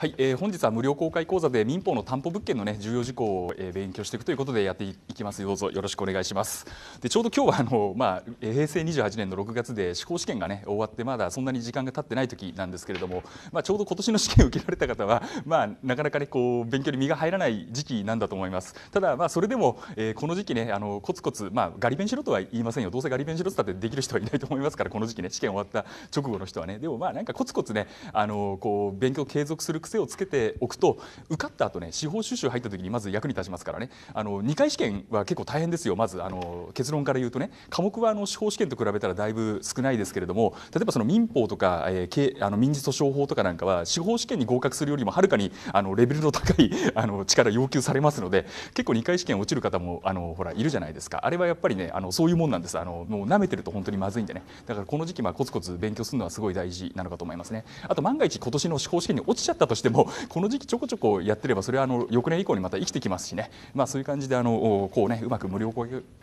はい、えー、本日は無料公開講座で民法の担保物件のね重要事項を、えー、勉強していくということでやっていきますどうぞよろしくお願いします。でちょうど今日はあのまあ平成28年の6月で司法試験がね終わってまだそんなに時間が経ってない時なんですけれども、まあちょうど今年の試験を受けられた方はまあなかなかねこう勉強に身が入らない時期なんだと思います。ただまあそれでも、えー、この時期ねあのコツコツまあガリ勉しろとは言いませんよ。どうせガリ勉しろってできる人はいないと思いますからこの時期ね試験終わった直後の人はねでもまあなんかコツコツねあのこう勉強継続する癖をつけておくと受かった後ね司法修習入った時にまず役に立ちますからねあの2回試験は結構大変ですよまずあの結論から言うとね科目はあの司法試験と比べたらだいぶ少ないですけれども例えばその民法とか、えー、あの民事訴訟法とかなんかは司法試験に合格するよりもはるかにあのレベルの高い あの力要求されますので結構2回試験落ちる方もあのほらいるじゃないですかあれはやっぱりねあのそういうもんなんですあのもう舐めてると本当にまずいんでねだからこの時期まあコツコツ勉強するのはすごい大事なのかと思いますねあと万が一今年の司法試験に落ちちゃったとしてもこの時期ちょこちょこやってればそれはあの翌年以降にまた生きてきますしね、まあ、そういう感じであのこう,、ね、うまく無料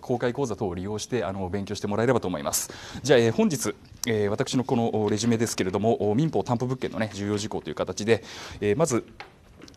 公開講座等を利用してあの勉強してもらえればと思います。じゃあ、えー、本日、えー、私のこのレジュメですけれども民法担保物件の、ね、重要事項という形で、えー、まず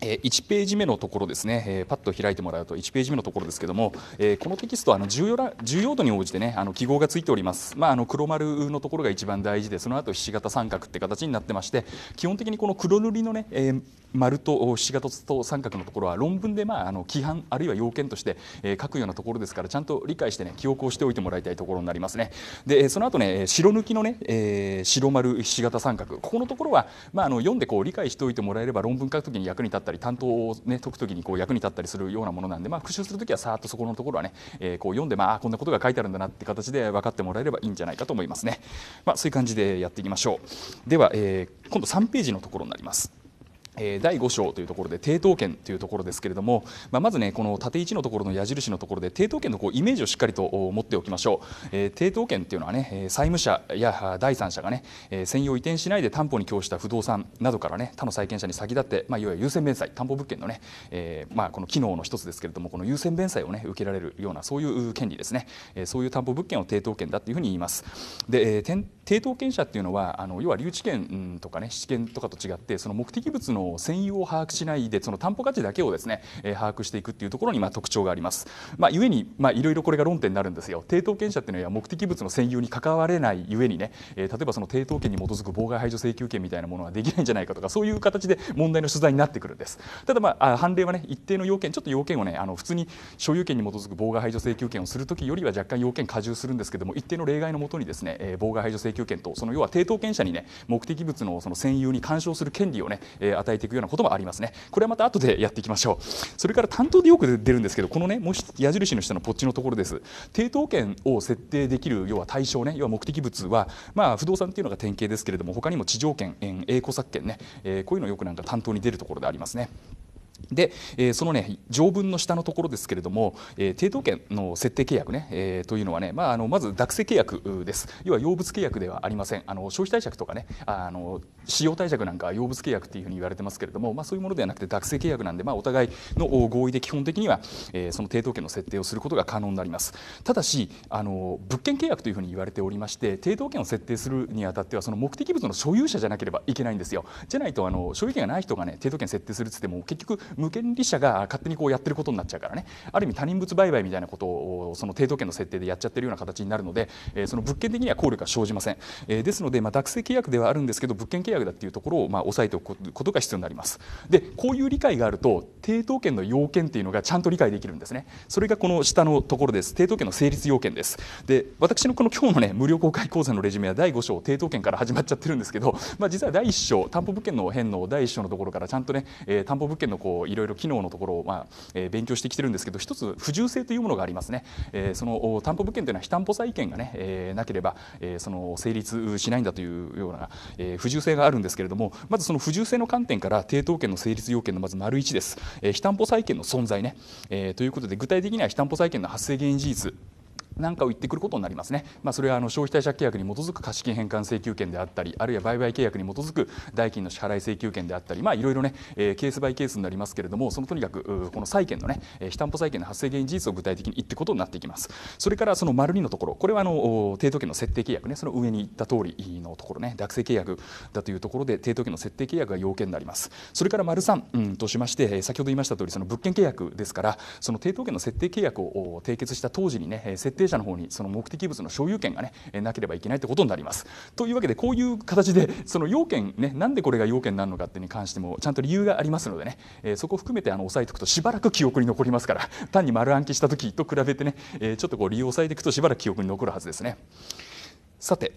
1ページ目のところですね、えー、パッと開いてもらうと1ページ目のところですけども、えー、このテキストはあの重要な重要度に応じてねあの記号がついております、まあ、あの黒丸のところが一番大事でその後ひし形三角って形になってまして基本的にこの黒塗りのね、えー丸とひし形と三角のところは論文でまああの規範あるいは要件として書くようなところですからちゃんと理解してね記憶をしておいてもらいたいところになりますねでその後ね白抜きのね、えー、白丸ひし形三角ここのところはまああの読んでこう理解しておいてもらえれば論文書くときに役に立ったり担当をね解くときにこう役に立ったりするようなものなんでまあ復習するときはさーっとそこのところはね、えー、こう読んでまあこんなことが書いてあるんだなって形で分かってもらえればいいんじゃないかと思いますねまあそういう感じでやっていきましょうでは、えー、今度三ページのところになりますえ第5章というところで抵当権というところですけれども、まあ、まずねこの縦置のところの矢印のところで抵当権のこうイメージをしっかりと持っておきましょう、えー、抵当権っていうのはね債務者や第三者がね、え専用移転しないで担保に供した不動産などからね他の債権者に先立って、まあ、いわゆる優先弁済担保物件のね、えー、まあ、この機能の一つですけれどもこの優先弁済をね受けられるようなそういう権利ですね、えそういう担保物件を抵当権だっていうふうに言いますで、えー抵当権者っていうのはあの要は留置権とかね試験とかと違ってその目的物の占有を把握しないでその担保価値だけをですね、えー、把握していくっていうところにまあ特徴があります。まあ故にまあいろいろこれが論点になるんですよ。抵当権者っていうのは目的物の占有に関われない故にね、えー、例えばその抵当権に基づく妨害排除請求権みたいなものはできないんじゃないかとかそういう形で問題の取材になってくるんです。ただまあ判例はね一定の要件ちょっと要件をねあの普通に所有権に基づく妨害排除請求権をするときよりは若干要件加重するんですけども一定の例外のもとにですね、えー、妨害排除請求求権とその要は抵当権者にね目的物のその占有に干渉する権利をね、えー、与えていくようなこともありますねこれはまた後でやっていきましょうそれから担当でよく出るんですけどこのねもし矢印の下のポッチのところです抵当権を設定できる要は対象ね要は目的物はまあ不動産っていうのが典型ですけれども他にも地上権英語作権ね、えー、こういうのよくなんか担当に出るところでありますね。で、えー、そのね条文の下のところですけれども、えー、抵当権の設定契約ね、えー、というのはね、まあ、あのまず諾性契約です要は用物契約ではありませんあの消費貸借とかねあの使用貸借なんか用物契約っていうふうに言われてますけれども、まあ、そういうものではなくて学生契約なんで、まあ、お互いの合意で基本的には、えー、その抵当権の設定をすることが可能になりますただしあの物件契約というふうに言われておりまして抵当権を設定するにあたってはその目的物の所有者じゃなければいけないんですよじゃないとあの所有権がない人がね抵当権設定するっつっても結局無権利者が勝手にこうやってることになっちゃうからねある意味他人物売買みたいなことをその抵当権の設定でやっちゃってるような形になるので、えー、その物件的には効力が生じません、えー、ですので、まあ、学生契約ではあるんですけど物件契約悪だっいうところをまあ押さえておくことが必要になりますでこういう理解があると抵当権の要件っていうのがちゃんと理解できるんですねそれがこの下のところです抵当権の成立要件ですで私のこの今日のね無料公開講座のレジュメは第5章抵当権から始まっちゃってるんですけど、まあ、実は第1章担保物件の返納第1章のところからちゃんとね、えー、担保物件のこういろいろ機能のところを、まあえー、勉強してきてるんですけど一つ不自由性というものがありますね、えー、その担保物件というのは非担保債権がね、えー、なければ、えー、その成立しないんだというような、えー、不自由性があるんですけれどもまずその不従性の観点から抵当権の成立要件のまず丸1です、えー、非担保債権の存在ね、えー、ということで具体的には非担保債権の発生原因事実なんかを言ってくることになりますね、まあ、それはあの消費貸借契約に基づく貸金返還請求権であったりあるいは売買契約に基づく代金の支払い請求権であったり、まあ、いろいろね、えー、ケースバイケースになりますけれどもそのとにかくこの債権のね非担保債権の発生原因事実を具体的に言ってことになっていきますそれからその丸2のところこれはあの抵当権の設定契約ねその上に言った通りのところね学生契約だというところで抵当権の設定契約が要件になりますそれから丸3、うん、としまして先ほど言いました通りその物件契約ですからその抵当権の設定契約を締結した当時にね設定営者の方にその目的物の所有権がねなければいけないということになります。というわけでこういう形でその要件ねなんでこれが要件なのかってに関してもちゃんと理由がありますのでね、えそこを含めてあの押さえておくとしばらく記憶に残りますから 単に丸暗記した時と比べてね、えちょっとこう理由を押さえていくとしばらく記憶に残るはずですね。さて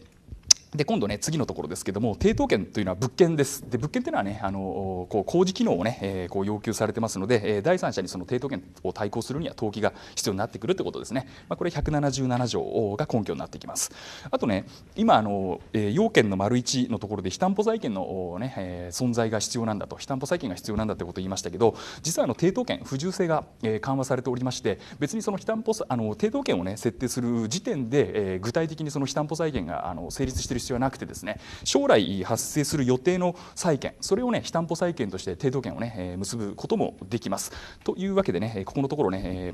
で今度ね次のところですけども抵当権というのは物件ですで物件というのはねあのこう工事機能をね、えー、こう要求されてますので、えー、第三者にその抵当権を対抗するには登記が必要になってくるということですね、まあ、これ177条が根拠になってきますあとね今あの、えー、要件の丸1のところで非担保債権のね、えー、存在が必要なんだと非担保債権が必要なんだということを言いましたけど実はあの抵当権不由性が、えー、緩和されておりまして別にその非担保あの抵当権をね設定する時点で、えー、具体的にその非担保債権があの成立している必要はなくてですね将来発生する予定の債権それをね非担保債権として抵当権をね結ぶこともできます。というわけでねここのところね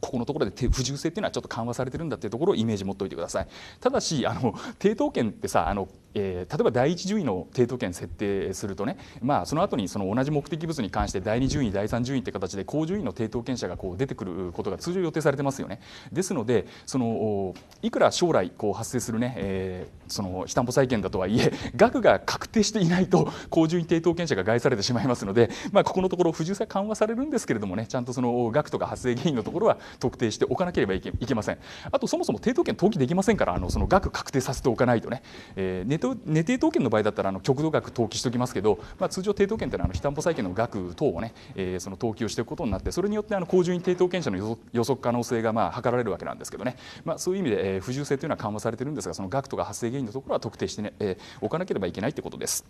ここのところで不自由性っていうのはちょっと緩和されてるんだっていうところをイメージ持っておいてください。ただしあの抵当権ってさあのえー、例えば第一順位の抵当権設定するとね、まあ、その後にその同じ目的物に関して第二順位第三順位って形で高順位の抵当権者がこう出てくることが通常予定されてますよね。ですのでそのいくら将来こう発生するね、えー、その飛担保債権だとはいえ額が確定していないと高順位抵当権者が害されてしまいますので、まあ、ここのところ不自由さ緩和されるんですけれどもねちゃんとその額とか発生原因のところは特定しておかなければいけいけません。あとそもそも抵当権登記できませんからあのその額確定させておかないとね、えー当寝定当権の場合だったらあの極度額投記しておきますけど、まあ、通常、抵当権というのはあの非担保債権の額等をね、えー、その投記をしていくことになってそれによってあの公順に抵当権者の予測可能性がまあ図られるわけなんですけどね、まあ、そういう意味で、えー、不自由性というのは緩和されているんですがその額とか発生原因のところは特定してね、えー、おかなければいけないということです。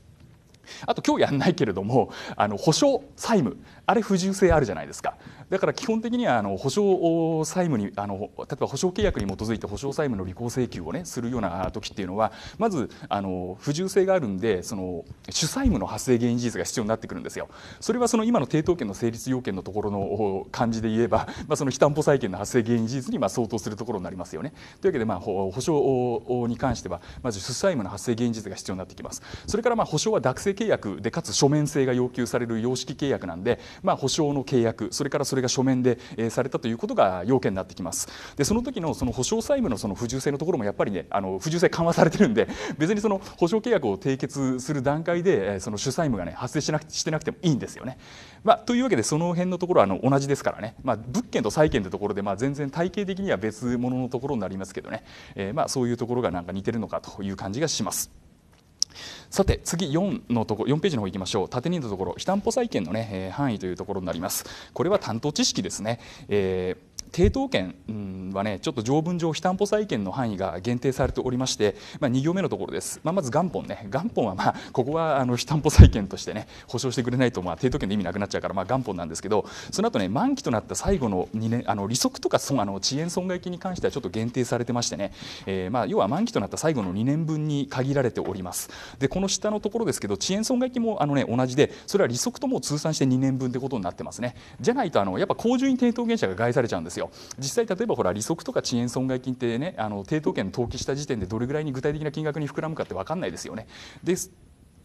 あと今日やんないけれどもあの保証債務あれ不自由性あるじゃないですかだから基本的にはあの保証債務にあの例えば保証契約に基づいて保証債務の履行請求をねするような時っていうのはまずあの不由性があるんでその主債務の発生原因事実が必要になってくるんですよ。それはその今の抵当権の成立要件のところの感じで言えば、まあ、その非担保債権の発生原因事実にまあ相当するところになりますよね。というわけで、まあ、保証に関してはまず主債務の発生原因事実が必要になってきます。それからまあ保証は諾正契約でかつ書面性が要求される様式契約なんで、まあ、保証の契約それからそれれが書面で、えー、されたということが要件になってきます。でその時のその保証債務のその不従性のところもやっぱりねあの不従性緩和されてるんで 別にその保証契約を締結する段階で、えー、その主債務がね発生しなくしてなくてもいいんですよね。まあ、というわけでその辺のところはあの同じですからね、まあ、物件と債権ってところで、まあ、全然体系的には別物のところになりますけどね、えー、まあそういうところがなんか似てるのかという感じがします。さて次4のとこ4ページの方行きましょう縦にのところ非担保債権の、ね、え範囲というところになりますこれは担当知識ですね、えー抵当権はねちょっと条文上非担保債権の範囲が限定されておりまして、まあ、2行目のところです、まあ、まず元本ね元本はまあここはあの非担保債権としてね保証してくれないとまあ抵当権の意味なくなっちゃうからまあ元本なんですけどその後ね満期となった最後の2年あの利息とか損あの遅延損害金に関してはちょっと限定されてましてね、えー、まあ要は満期となった最後の2年分に限られておりますでこの下のところですけど遅延損害金もあのね同じでそれは利息とも通算して2年分ってことになってますねじゃないとあのやっぱ高順位抵当権者が害されちゃうんですよよ実際例えばほら利息とか遅延損害金ってねあの抵当権登記した時点でどれぐらいに具体的な金額に膨らむかって分かんないですよね。です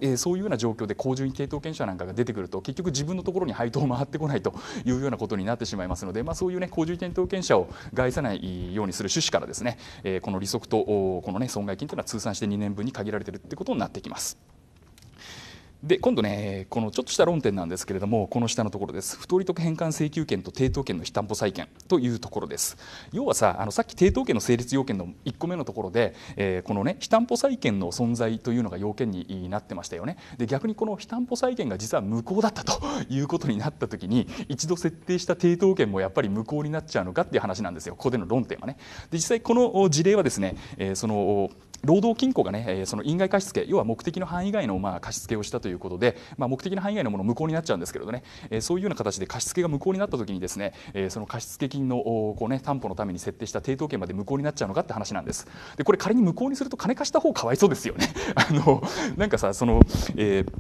えー、そういうような状況で公順位系統権者なんかが出てくると結局自分のところに配当回ってこないというようなことになってしまいますので、まあ、そういう、ね、公順位系統権者を害さないようにする趣旨からですね、えー、この利息とこの、ね、損害金というのは通算して2年分に限られているということになってきます。で今度ねこのちょっとした論点なんですけれどもこの下のところです不当利得返還請求権と抵当権の非担保債権というところです要はさあのさっき抵当権の成立要件の1個目のところで、えー、このね非担保債権の存在というのが要件になってましたよねで逆にこの非担保債権が実は無効だったということになったときに一度設定した抵当権もやっぱり無効になっちゃうのかっていう話なんですよここでの論点はねで実際この事例はですね、えー、その労働金庫がねその因外貸付要は目的の範囲外のまあ貸付をしたというということで、まあ、目的の範囲外のもの無効になっちゃうんですけれどね、えー、そういうような形で貸付が無効になった時にですね、えー、その貸付金のこう、ね、担保のために設定した抵当権まで無効になっちゃうのかって話なんです。でこれ仮に無効にすると金貸した方かわいそうですよね。あのなんかさその、えー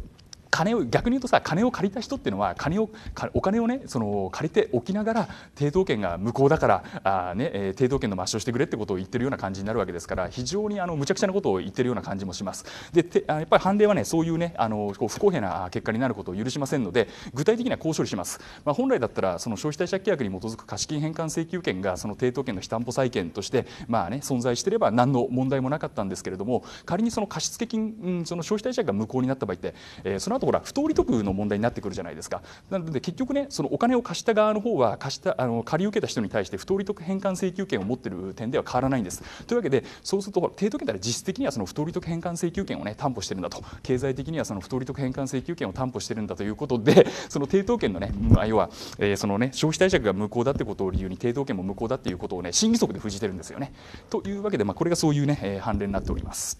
金を逆に言うとさ金を借りた人っていうのは金をお金をねその借りておきながら抵当権が無効だからあ、ねえー、抵当権の抹消してくれってことを言ってるような感じになるわけですから非常にあの無茶苦茶なことを言ってるような感じもします。でてやっぱり判例はねそういうねあのこう不公平な結果になることを許しませんので具体的にはこう処理します。まあ、本来だったらその消費貸借契約に基づく貸金返還請求権がその抵当権の非担保債権としてまあね存在してれば何の問題もなかったんですけれども仮にその貸付金、うん、その消費貸借が無効になった場合って、えー、その後とほら不当利得の問題になってくるじゃないですかなので結局ねそのお金を貸した側の方は貸したあの借り受けた人に対して不当利得返還請求権を持ってる点では変わらないんですというわけでそうすると抵当権では実質的にはその不当利得返還請求権をね担保してるんだと経済的にはその不当利得返還請求権を担保してるんだということで その抵当権のね、あ、要は、えー、そのね消費貸借が無効だってことを理由に抵当権も無効だっていうことをね審議則で封じてるんですよね。というわけで、まあ、これがそういうね、えー、判例になっております。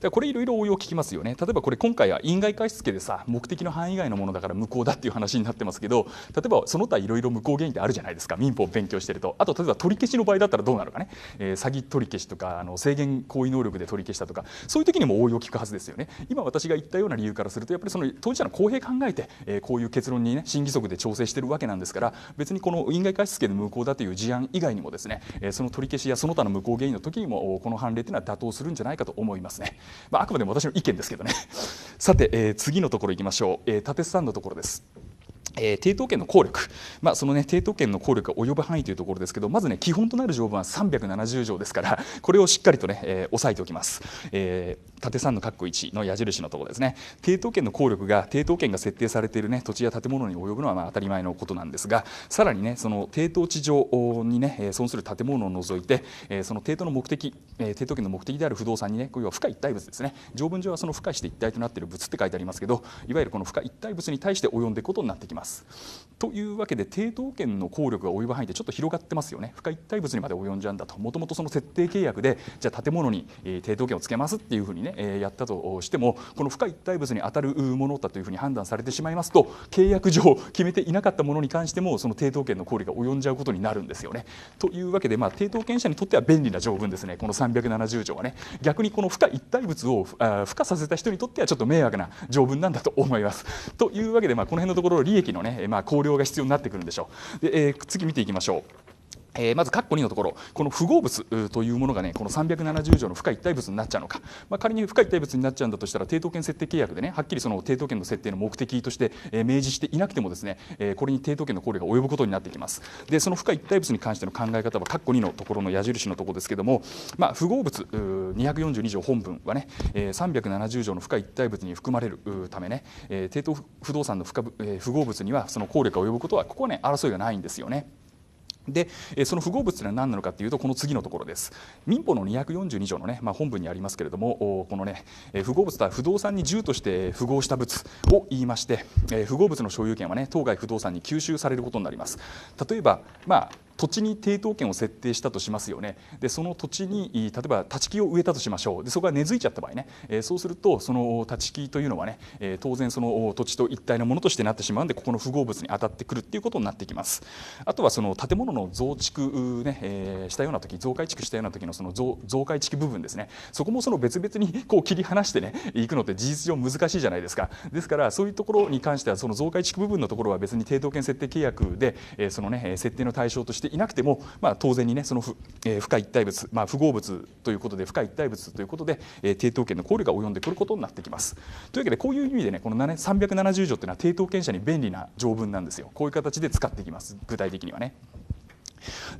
でこれいろいろ応用聞きますよね例えばこれ今回は因外貸付でさ目的の範囲外のものだから無効だっていう話になってますけど例えばその他いろいろ無効原因ってあるじゃないですか民法を勉強してるとあと例えば取り消しの場合だったらどうなるかね、えー、詐欺取り消しとかあの制限行為能力で取り消したとかそういう時にも応用聞くはずですよね今私が言ったような理由からするとやっぱりその当事者の公平考えて、えー、こういう結論にね審議則で調整してるわけなんですから別にこの因外貸付で無効だという事案以外にもですね、えー、その取り消しやその他の無効原因の時にもこの判例というのは妥当するんじゃないかと思いますね。まあ、あくまでも私の意見ですけどね さて、えー、次のところいきましょう、えー、縦スタンドのところです。えー、抵当権の効力、まあ、その、ね、抵当権の効力が及ぶ範囲というところですけどまず、ね、基本となる条文は370条ですからこれをしっかりとね、えー、押さえておきます、えー、縦三の括弧一の矢印のところですね抵当権の効力が抵当権が設定されている、ね、土地や建物に及ぶのはまあ当たり前のことなんですがさらにねその抵当地上にね損する建物を除いてその抵当の目的抵当権の目的である不動産にねこういう付加一体物ですね条文上はその付加して一体となっている物って書いてありますけどいわゆるこの付加一体物に対して及んでいくことになってきます。というわけで抵当権の効力が及ぶ範囲でちょっと広がってますよね付加一体物にまで及んじゃうんだともともとその設定契約でじゃあ建物に抵当権をつけますっていうふうにねね、えー、やったとしてもこの不可一体物に当たるものだというふうに判断されてしまいますと契約上決めていなかったものに関してもその抵当権の行為が及んじゃうことになるんですよね。というわけで、まあ、抵当権者にとっては便利な条文ですねこの370条はね逆にこの不可一体物を付加させた人にとってはちょっと迷惑な条文なんだと思います。というわけで、まあ、この辺のところ利益のね、まあ、考慮が必要になってくるんでしょう。でえー、次見ていきましょう。えー、まず括弧2のところこの不合物というものがねこの370条の不可一体物になっちゃうのか、まあ、仮に不可一体物になっちゃうんだとしたら抵当権設定契約でねはっきりその抵当権の設定の目的として、えー、明示していなくてもですね、えー、これに抵当権の考慮が及ぶことになってきますでその不可一体物に関しての考え方は括弧2のところの矢印のところですけども、まあ、不合物242条本文はね、えー、370条の不可一体物に含まれるためね、えー、抵当不動産の不可、えー、物にはその効力が及ぶことはここはね争いがないんですよね。でその不合物というのは何なのかというとこの次のところです民法の242条のね、まあ、本文にありますけれどもこの、ね、不合物とは不動産に銃として符合した物を言いまして不合物の所有権は、ね、当該不動産に吸収されることになります例えば、まあ土地に抵当権を設定したとしますよねでその土地に例えば立ち木を植えたとしましょうでそこが根付いちゃった場合ね、えそうするとその立ち木というのはね、え当然その土地と一体のものとしてなってしまうんでここの不合物に当たってくるっていうことになってきますあとはその建物の増築ね、えしたような時増改築したような時のその増増改築部分ですねそこもその別々にこう切り離してねいくのって事実上難しいじゃないですかですからそういうところに関してはその増改築部分のところは別に抵当権設定契約で、えそのね設定の対象としていなくても、まあ、当然にねその不,、えー、不可一体物、まあ、不合物ということで不可一体物ということで、えー、抵当権の考慮が及んでくることになってきます。というわけでこういう意味でねこの370条というのは抵当権者に便利な条文なんですよこういう形で使っていきます具体的にはね。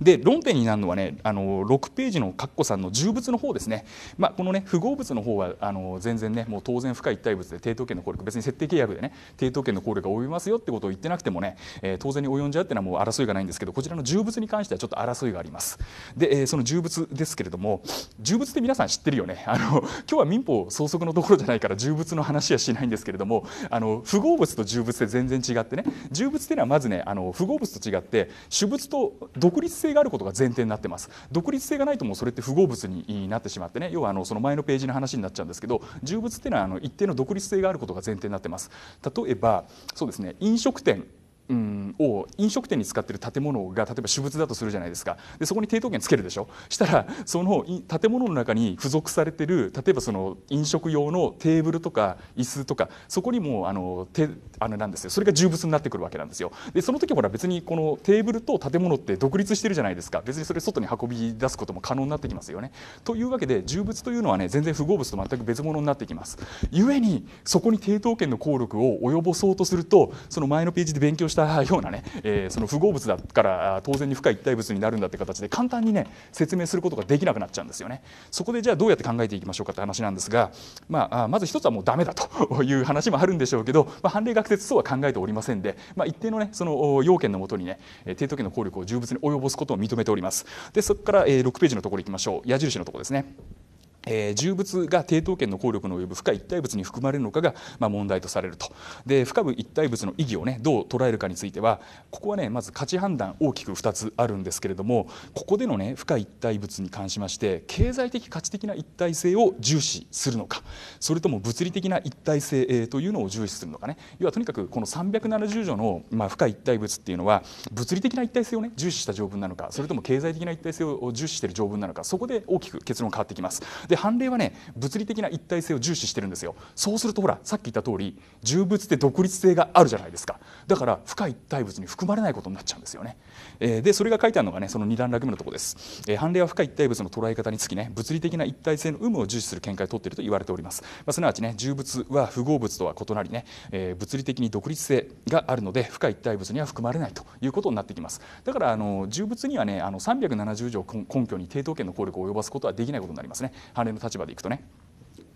で論点になるのはねあの6ページのカッコさんの重物の方ですね、まあ、このね不合物の方はあの全然ねもう当然深い一体物で抵当権の効力別に設定契約でね抵当権の効力が及びますよってことを言ってなくてもね、えー、当然に及んじゃうっていうのはもう争いがないんですけどこちらの重物に関してはちょっと争いがありますで、えー、その重物ですけれども重物って皆さん知ってるよねあの今日は民法総則のところじゃないから重物の話はしないんですけれどもあの不合物と重物って全然違ってね重物っていうのはまずねあの不合物と違って主物と動独立性があることが前提になってます独立性がないともうそれって不合物になってしまってね要はあのその前のページの話になっちゃうんですけど重物っていうのはあの一定の独立性があることが前提になってます例えばそうですね飲食店うんを飲食店に使ってる建物が例えば私物だとするじゃないですかでそこに抵当権つけるでしょしたらその建物の中に付属されてる例えばその飲食用のテーブルとか椅子とかそこにもあのてあのなんですよそれが重物になってくるわけなんですよでその時ほら別にこのテーブルと建物って独立してるじゃないですか別にそれ外に運び出すことも可能になってきますよねというわけで重物というのはね全然不合物と全く別物になってきます故にそこに抵当権の効力を及ぼそうとするとその前のページで勉強したしたようなね、えー、その不合物だから当然に深い一体物になるんだって形で簡単にね説明することができなくなっちゃうんですよね。そこでじゃあどうやって考えていきましょうかって話なんですが、まあ、まず一つはもうダメだという話もあるんでしょうけど、まあ、判例学説とは考えておりませんで、まあ、一定のねその要件のもとにね提督権の効力を十分に及ぼすことを認めております。でそこから、え6ページのところ行きましょう矢印のところですね。えー、重物が抵当権の効力の及ぶ深い一体物に含まれるのかが、まあ、問題とされると深不部一体物の意義を、ね、どう捉えるかについてはここは、ね、まず価値判断大きく2つあるんですけれどもここでの、ね、い一体物に関しまして経済的価値的な一体性を重視するのかそれとも物理的な一体性というのを重視するのかね要はとにかくこの370条の、まあ、一体物っていうのは物理的な一体性を、ね、重視した条文なのかそれとも経済的な一体性を重視している条文なのかそこで大きく結論変わってきます。で判例はね物理的な一体性を重視してるんですよそうするとほらさっき言った通り重物って独立性があるじゃないですかだから不可一体物に含まれないことになっちゃうんですよねえでそれが書いてあるのがねその2段落目のところです、え判例は深い一体物の捉え方につきね物理的な一体性の有無を重視する見解を取っていると言われております、まあ、すなわちね重物は不合物とは異なりね、え物理的に独立性があるので深い一体物には含まれないということになってきますだからあの重物にはねあの370条根拠に抵当権の効力を及ばすことはできないことになりますね判例の立場でいくとね。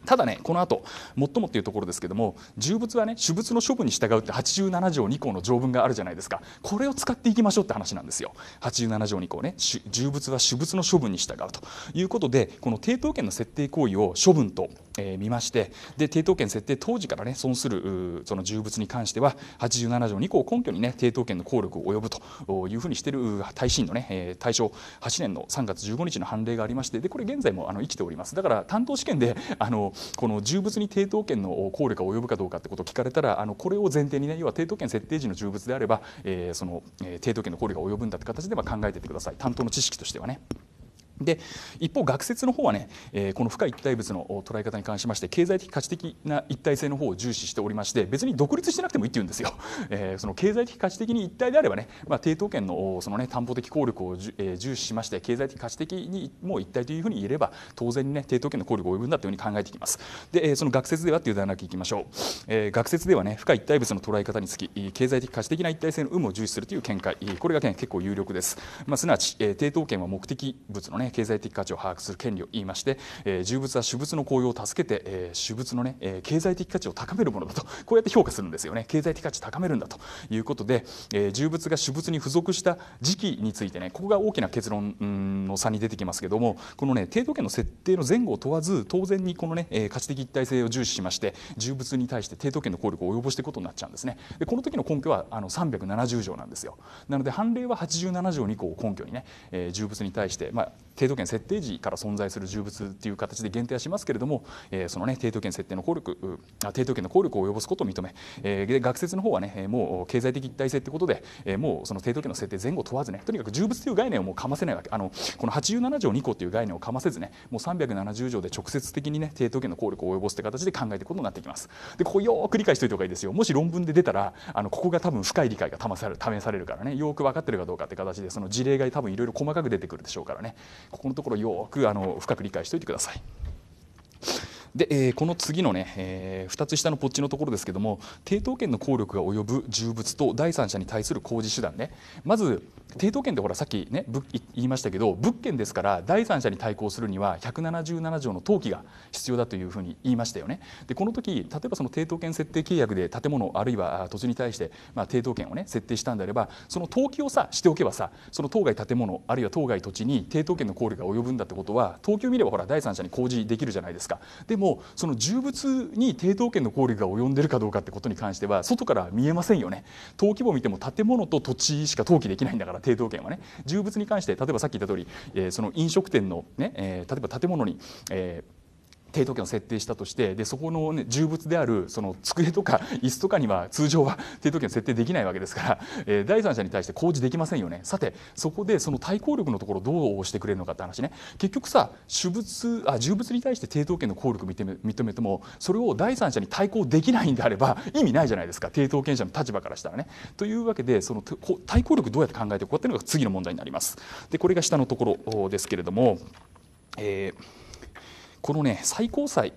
ただねこの後最もっていうところですけども重物はね私物の処分に従うって87条2項の条文があるじゃないですかこれを使っていきましょうって話なんですよ87条2項ね重物は私物の処分に従うということでこの抵当権の設定行為を処分とえー、見ましてで抵当権設定当時から、ね、損するその重物に関しては87条2項を根拠に、ね、抵当権の効力を及ぶというふうにしている耐震の、ねえー、大正8年の3月15日の判例がありましてでこれ現在もあの生きておりますだから担当試験であのこの重物に抵当権の効力が及ぶかどうかってことを聞かれたらあのこれを前提に、ね、要は抵当権設定時の重物であれば、えー、その、え抵当権の効力が及ぶんだって形では考えていてください担当の知識としてはね。で一方、学説の方はね、えー、この深い一体物の捉え方に関しまして経済的価値的な一体性の方を重視しておりまして別に独立してなくてもいいって言うんですよ、えー、その経済的価値的に一体であればね、まあ、抵当権のその、ね、担保的効力を、えー、重視しまして経済的価値的にもう一体というふうに言えれば当然ね抵当権の効力を及ぶんだというふうに考えていきますで、えー、その学説ではっていうではないきましょう、えー、学説ではね深い一体物の捉え方につき経済的価値的な一体性の有無を重視するという見解これが、ね、結構有力です、まあ、すなわち、えー、抵当権は目的物のねね、経済的価値を把握する権利を言いまして、えー、重物は私物の効用を助けて、えー、私物のね、えー、経済的価値を高めるものだとこうやって評価するんですよね経済的価値を高めるんだということで、えー、重物が私物に付属した時期についてねここが大きな結論の差に出てきますけどもこのね定度権の設定の前後を問わず当然にこのね、えー、価値的一体性を重視しまして重物に対して定度権の効力を及ぼしていくことになっちゃうんですねでこの時の根拠はあの370条なんですよなので判例は87条2項を根拠にね、えー、重物に対してまあ抵当権設定時から存在する重物という形で限定はしますけれども、えー、そのね抵当権設定の効力抵当権の効力を及ぼすことを認め、えー、学説の方はねもう経済的一体性ということで、もうその抵当権の設定前後問わずねとにかく重物という概念をもうかませないわけあのこの87条2項という概念をかませずねもう370条で直接的にね抵当権の効力を及ぼすという形で考えていくことになってきますでここよく理解しておいた方がいいですよもし論文で出たらあのここが多分深い理解が試される試されるからねよく分かってるかどうかという形でその事例が多分いろいろ細かく出てくるでしょうからねここのところよくあの深く理解しておいてください。で、えー、この次のね、えー、2つ下のポッチのところですけども抵当権の効力が及ぶ重物と第三者に対する工事手段ねまず抵当権ってほらさっきね言いましたけど物件ですから第三者に対抗するには177条の登記が必要だというふうに言いましたよね。でこの時例えばその抵当権設定契約で建物あるいは土地に対して、まあ、抵当権をね設定したんであればその登記をさしておけばさその当該建物あるいは当該土地に抵当権の効力が及ぶんだってことは登記を見ればほら第三者に工事できるじゃないですか。でももその重物に抵当権の効力が及んでるかどうかってことに関しては外から見えませんよね登記簿見ても建物と土地しか登記できないんだから抵当権はね重物に関して例えばさっき言った通り、えー、その飲食店のね、えー、例えば建物に、えー抵当権を設定したとしてでそこの、ね、重物であるその机とか椅子とかには通常は抵当権を設定できないわけですから、えー、第三者に対して公示できませんよねさてそこでその対抗力のところどうしてくれるのかって話ね結局さ主物あ重物に対して抵当権の効力認めてもそれを第三者に対抗できないんであれば意味ないじゃないですか抵当権者の立場からしたらね。というわけでその対抗力どうやって考えていくかっていうのが次の問題になります。でこれが下のところですけれども、えーこのね最高裁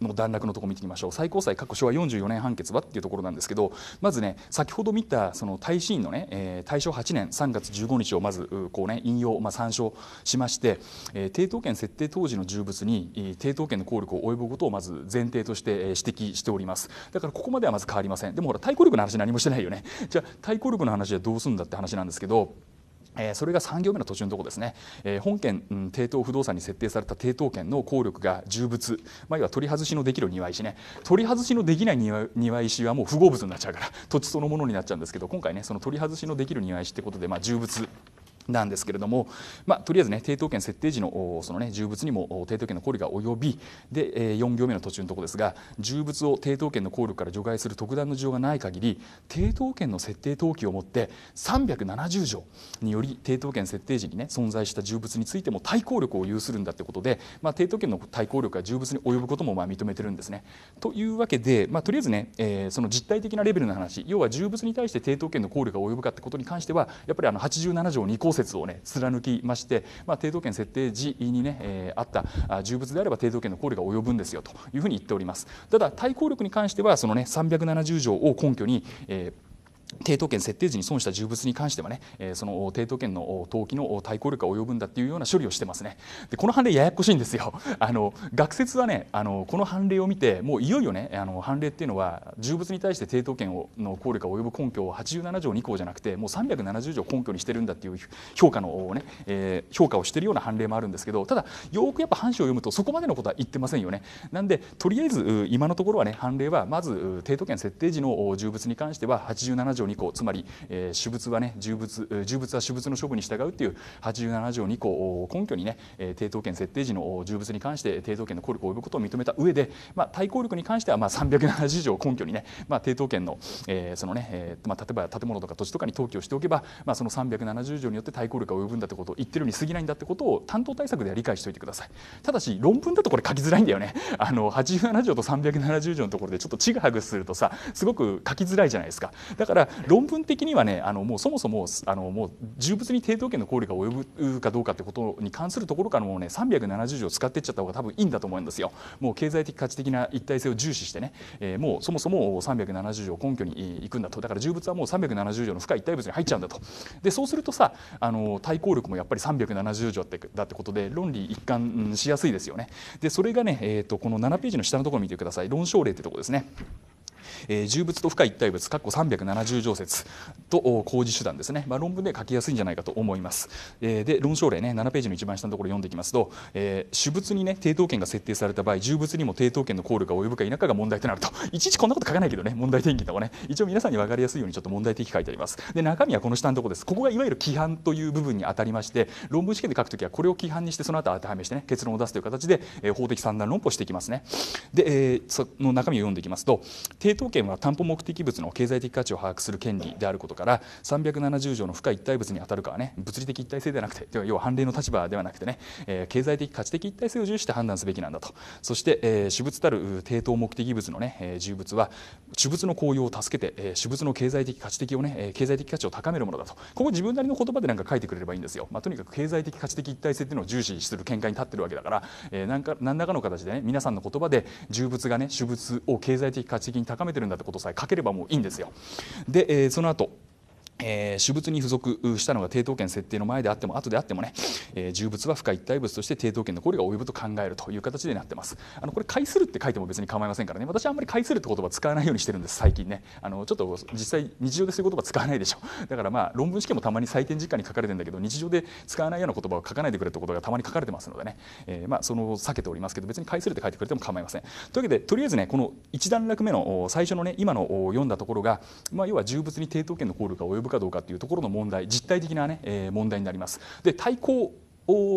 の段落のところ見てきましょう最高裁過去昭和44年判決はっていうところなんですけどまずね先ほど見たその耐震のね、えー、大正8年3月15日をまずこうね引用、まあ、参照しまして、えー、抵当権設定当時の重物に抵当権の効力を及ぶことをまず前提として指摘しておりますだからここまではまず変わりませんでもほら対抗力の話何もしてないよねじゃあ対抗力の話はどうするんだって話なんですけどそれが3行目の途中のところですね、え本件、抵当不動産に設定された抵当権の効力が重物、まあ、要は取り外しのできる庭石ね取り外しのできない庭石はもう不合物になっちゃうから土地そのものになっちゃうんですけど今回ねその取り外しのできる庭石ってことで、まあ、重物なんですけれども、まあ、とりあえずね、抵当権設定時のその、ね、重物にも抵当権の効力が及びで、4行目の途中のところですが、重物を抵当権の効力から除外する特段の事情がない限り、抵当権の設定登記をもって370条により抵当権設定時に、ね、存在した重物についても対抗力を有するんだってことで、まあ、抵当権の対抗力が重物に及ぶこともまあ認めてるんですね。というわけで、まあ、とりあえずね、えー、その実態的なレベルの話、要は重物に対して抵当権の効力が及ぶかってことに関しては、やっぱりあの87条2項説をね貫きまして、まあ、抵当権設定時にね、えー、あった重物であれば抵当権の効力が及ぶんですよというふうに言っております。ただ対抗力に関してはそのね370条を根拠に、えー抵当権設定時に損した重物に関してはね、えその抵当権の登記の対抗力が及ぶんだっていうような処理をしてますねでこの判例ややこしいんですよ あの学説はねあのこの判例を見てもういよいよねあの判例っていうのは重物に対して抵当権をの効力が及ぶ根拠を87条2項じゃなくてもう370条根拠にしてるんだっていう評価のね、えー、評価をしてるような判例もあるんですけどただよくやっぱ判紙を読むとそこまでのことは言ってませんよねなんでとりあえず今のところはね判例はまず抵当権設定時の重物に関しては87 87条2項つまり、えー、私物はね重物重物は私物の処分に従うっていう87条2項を根拠にね抵当権設定時の重物に関して抵当権の効力を及ぶことを認めた上で、まあ、対抗力に関してはまあ370条を根拠にね、まあ、抵当権の,、えーそのねえーまあ、例えば建物とか土地とかに登記をしておけば、まあ、その370条によって対抗力が及ぶんだってことを言ってるに過ぎないんだってことを担当対策では理解しておいてくださいただし論文だとこれ書きづらいんだよねあの87条と370条のところでちょっとちぐはぐするとさすごく書きづらいじゃないですかだからから論文的にはねあのもうそもそもあのもう重物に抵当権の効力が及ぶかどうかってことに関するところからもうね370条を使ってっちゃった方が多分いいんだと思うんですよ。もう経済的価値的な一体性を重視してね、えー、もうそもそも370条を根拠にいくんだとだから重物はもう370条の深い一体物に入っちゃうんだとでそうするとさあの対抗力もやっぱり370条ってだってことで論理一貫しやすいですよね。でそれがね、えーと、この7ページの下のところ見てください論証例ってとこですね。えー、重物と深い一体物括弧370条説と工事手段ですね、まあ、論文で書きやすいんじゃないかと思います、えー、で論証例ね7ページの一番下のところ読んでいきますと、えー、種物にね抵当権が設定された場合重物にも抵当権の効力が及ぶか否かが問題となるといちいちこんなこと書かないけどね問題点起とかね一応皆さんに分かりやすいようにちょっと問題提起書いてありますで中身はこの下のところですここがいわゆる規範という部分に当たりまして論文試験で書くときはこれを規範にしてその後当てはめしてね結論を出すという形で、えー、法的三段論法していきますねで、えー、その中身を読んでいきますと抵当権は担保目的物の経済的価値を把握する権利であることから370条の不可一体物に当たるかはね物理的一体性ではなくて要は判例の立場ではなくてね、えー、経済的価値的一体性を重視して判断すべきなんだとそして、えー、私物たる抵当目的物のね、えー、重物は私物の効用を助けて、えー、私物の経済的価値的をね、えー、経済的価値を高めるものだとここ自分なりの言葉でなんか書いてくれればいいんですよ、まあ、とにかく経済的価値的一体性っていうのを重視する見解に立ってるわけだから、えー、なんか何らかの形でね皆さんの言葉で重物がね私物を経済的価値的に高めてるるんだってことさえ書ければもういいんですよで、えー、その後えー、私物に付属したのが抵当権設定の前であっても後であってもね、えー、重物は不可一体物として抵当権の効力が及ぶと考えるという形になってますあのこれ「介する」って書いても別に構いませんからね私はあんまり「介する」って言葉使わないようにしてるんです最近ねあのちょっと実際日常でそういう言葉使わないでしょ だからまあ論文試験もたまに採点実間に書かれてるんだけど日常で使わないような言葉を書かないでくれってことがたまに書かれてますのでね、えー、まあその避けておりますけど別に「介する」って書いてくれても構いませんというわけでとりあえずねこの一段落目の最初のね今の読んだところが、まあ、要は重物に抵当権の効力が及ぶぶかどうかというところの問題実態的な、ねえー、問題になりますで対抗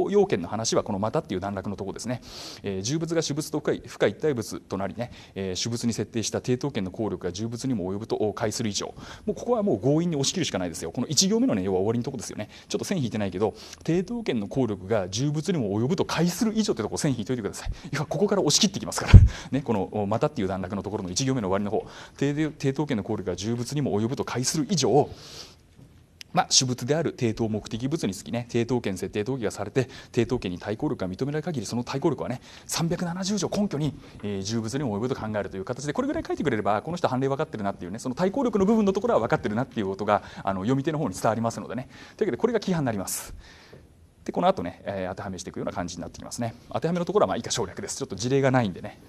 要件の話はこの「また」っていう段落のところですね、えー、重物が主物と不可一体物となりね、えー、主物に設定した抵当権の効力が重物にも及ぶと解する以上もうここはもう強引に押し切るしかないですよこの1行目のね要は終わりのとこですよねちょっと線引いてないけど抵当権の効力が重物にも及ぶと解する以上ってとこ線引いといてください要はここから押し切ってきますから ねこの「また」っていう段落のところの1行目の終わりの方抵当権の効力が重物にも及ぶと解する以上まあ、主物である抵当目的物につきね抵当権設定討議がされて抵当権に対抗力が認められる限りその対抗力はね370条根拠に、えー、重物にも及ぶと考えるという形でこれぐらい書いてくれればこの人判例分かってるなっていうねその対抗力の部分のところは分かってるなっていうことがあの読み手の方に伝わりますのでねというわけでこれが規範になります。でこの後ね、えー、当てはめしていくような感じになってきますね。当てはめのところはまあ以下省略です。ちょっと事例がないんでね。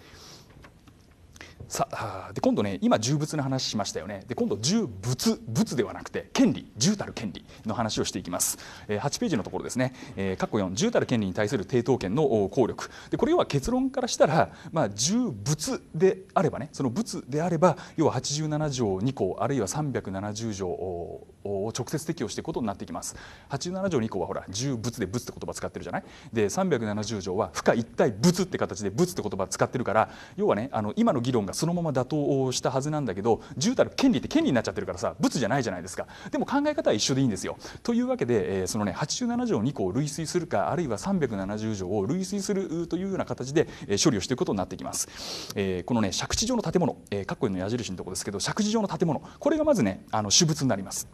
さあで今度ね今重物の話しましたよねで今度重物物ではなくて権利重たる権利の話をしていきます、えー、8ページのところですね、えー、括弧4重たる権利に対する抵当権の効力でこれ要は結論からしたら、まあ、重物であればねその物であれば要は87条2項あるいは370条直接適用していくことになってきます87条2項はほら重物で物って言葉使ってるじゃないで370条は不可一体物って形で物って言葉使ってるから要はねあの今の議論がそのまま妥当したはずなんだけど10たる権利って権利になっちゃってるからさ物じゃないじゃないですかでも考え方は一緒でいいんですよというわけで、えー、そのね87条2項を類推するかあるいは370条を類推するというような形で、えー、処理をしていくことになってきます、えー、このね借地上の建物、えー、かっこいいの矢印のところですけど借地上の建物これがまずねあの私物になります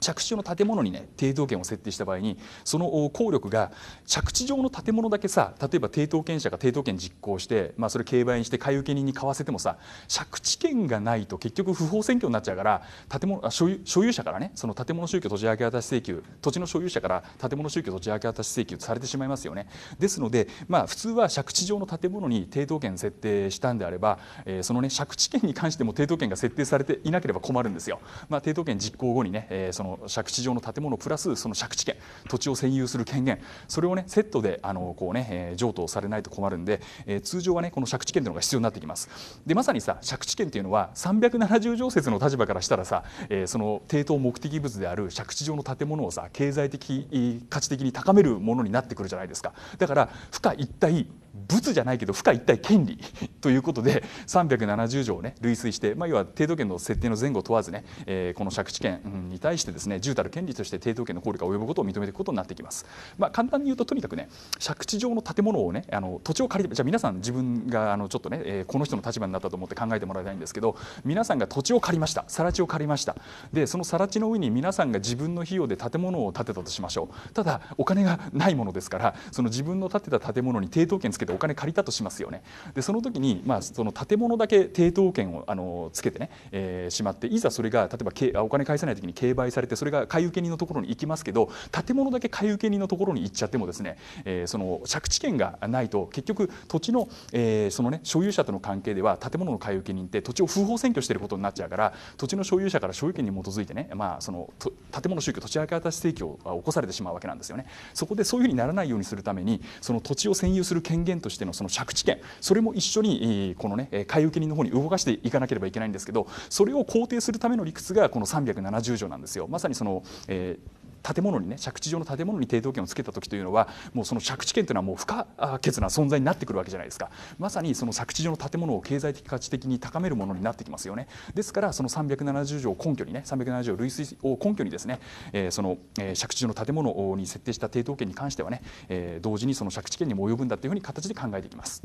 着手の建物にね抵当権を設定した場合にその効力が着地上の建物だけさ例えば抵当権者が抵当権実行して、まあ、それ競売にして買い受け人に買わせてもさ借地権がないと結局不法占拠になっちゃうから建物所有所有者からねその建物宗教土地明け渡し請求土地の所有者から建物宗教土地明け渡し請求されてしまいますよね。ですので、まあ、普通は借地上の建物に抵当権設定したんであれば、えー、そのね借地権に関しても抵当権が設定されていなければ困るんですよ。まあ、抵当権実行後にね、えー、その借地上の建物プラスその借地権土地を占有する権限それをねセットであのこうね、えー、譲渡されないと困るんで、えー、通常はねこの借地権というのが必要になってきますでまさにさ借地権っていうのは370条説の立場からしたらさ、えー、その抵当目的物である借地上の建物をさ経済的価値的に高めるものになってくるじゃないですかだから不可一体物じゃないけど不可一体権利 ということで370条を、ね、類推して、まあ、要は抵当権の設定の前後問わずね、えー、この借地権に対してですね重たる権利として抵当権の効力が及ぶことを認めていくことになってきます。まあ、簡単に言うととにかくね借地上の建物をねあの土地を借りてじゃあ皆さん自分があのちょっとね、えー、この人の立場になったと思って考えてもらいたいんですけど皆さんが土地を借りました更地を借りましたでその更地の上に皆さんが自分の費用で建物を建てたとしましょうただお金がないものですからその自分の建てた建物に抵当権けてお金借りたとしますよねでその時に、まあ、その建物だけ抵当権をあのつけてね、えー、しまっていざそれが例えばお金返さない時に競売されてそれが買い受け人のところに行きますけど建物だけ買い受け人のところに行っちゃってもですね、えー、その借地権がないと結局土地の,、えー、そのね所有者との関係では建物の買い受け人って土地を不法占拠してることになっちゃうから土地の所有者から所有権に基づいてね、まあ、その建物宗教土地明け渡し請求を起こされてしまうわけなんですよね。そこでそういうふうにならないようにするためにその土地を占有する権限源としてのその借地権それも一緒にこのね買受人の方に動かしていかなければいけないんですけどそれを肯定するための理屈がこの370条なんですよ。まさにその、えー建物にね借地上の建物に抵当権をつけた時というのはもうその借地権というのはもう不可欠な存在になってくるわけじゃないですかまさにその借地上の建物を経済的価値的に高めるものになってきますよねですからその370条を根拠にね370条類推を根拠にですね、えー、その、えー、借地上の建物に設定した抵当権に関してはね、えー、同時にその借地権にも及ぶんだというふうに形で考えていきます。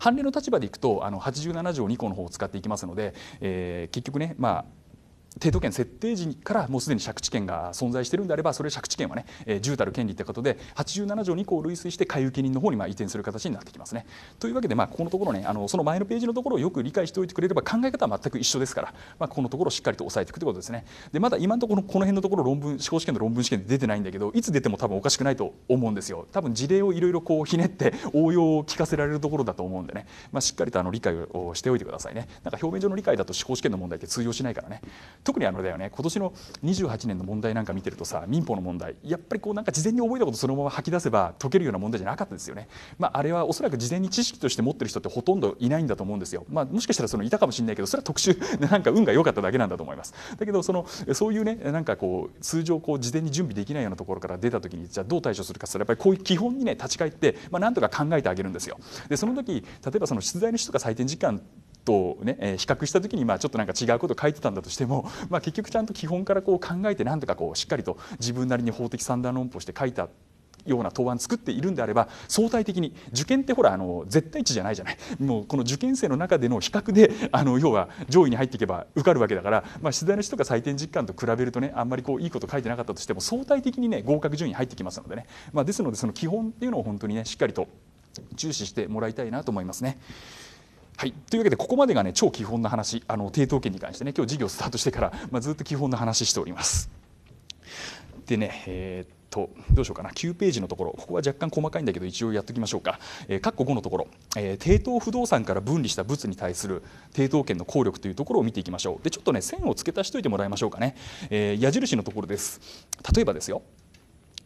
判例の立場でいくとあの87条2項の方を使っていきますので、えー、結局ね、まあ抵当権設定時からもうすでに借地権が存在しているのであればそれ借地権はね、え重たる権利ということで87条2項を類推して買受人の方にまあ移転する形になってきますね。というわけでまあここのところねあのその前のページのところをよく理解しておいてくれれば考え方は全く一緒ですから、まあ、ここのところをしっかりと押さえていくということですね。でまだ今のところこの辺のところ論文司法試験の論文試験で出てないんだけどいつ出ても多分おかしくないと思うんですよ。多分事例をいろいろこうひねって応用を聞かせられるところだと思うんでね、まあ、しっかりとあの理解をしておいてくださいね。なんか表面上の理解だと司法試験の問題って通用しないからね。特にあのだよね今年の28年の問題なんか見てるとさ民法の問題やっぱりこうなんか事前に覚えたことそのまま吐き出せば解けるような問題じゃなかったですよね、まあ、あれはおそらく事前に知識として持ってる人ってほとんどいないんだと思うんですよ、まあ、もしかしたらそのいたかもしれないけどそれは特殊 なんか運が良かっただけなんだと思いますだけどそのそういうねなんかこう通常こう事前に準備できないようなところから出た時にじゃあどう対処するかってやっぱりこういう基本にね立ち返って、まあ、なんとか考えてあげるんですよでその時例えばその出題のとか採点時間と、ね、比較した時にまあちょっとなんか違うこと書いてたんだとしても、まあ、結局ちゃんと基本からこう考えてなんとかこうしっかりと自分なりに法的三段論法して書いたような答案作っているんであれば相対的に受験ってほらあの絶対値じゃないじゃない もうこの受験生の中での比較で あの要は上位に入っていけば受かるわけだから、まあ、出題の人か採点実感と比べるとねあんまりこういいこと書いてなかったとしても相対的にね合格順位入ってきますのでね、まあ、ですのでその基本っていうのを本当にねしっかりと注視してもらいたいなと思いますね。はい、というわけでここまでが、ね、超基本の話あの抵当権に関してね今日授業スタートしてから、まあ、ずっと基本の話しております。でね、えーとどうしようかな9ページのところここは若干細かいんだけど一応やっておきましょうか、えー、括弧5のところ、えー、抵当不動産から分離した物に対する抵当権の効力というところを見ていきましょうでちょっとね線を付け足しといてもらいましょうかね、えー、矢印のところです例えばですよ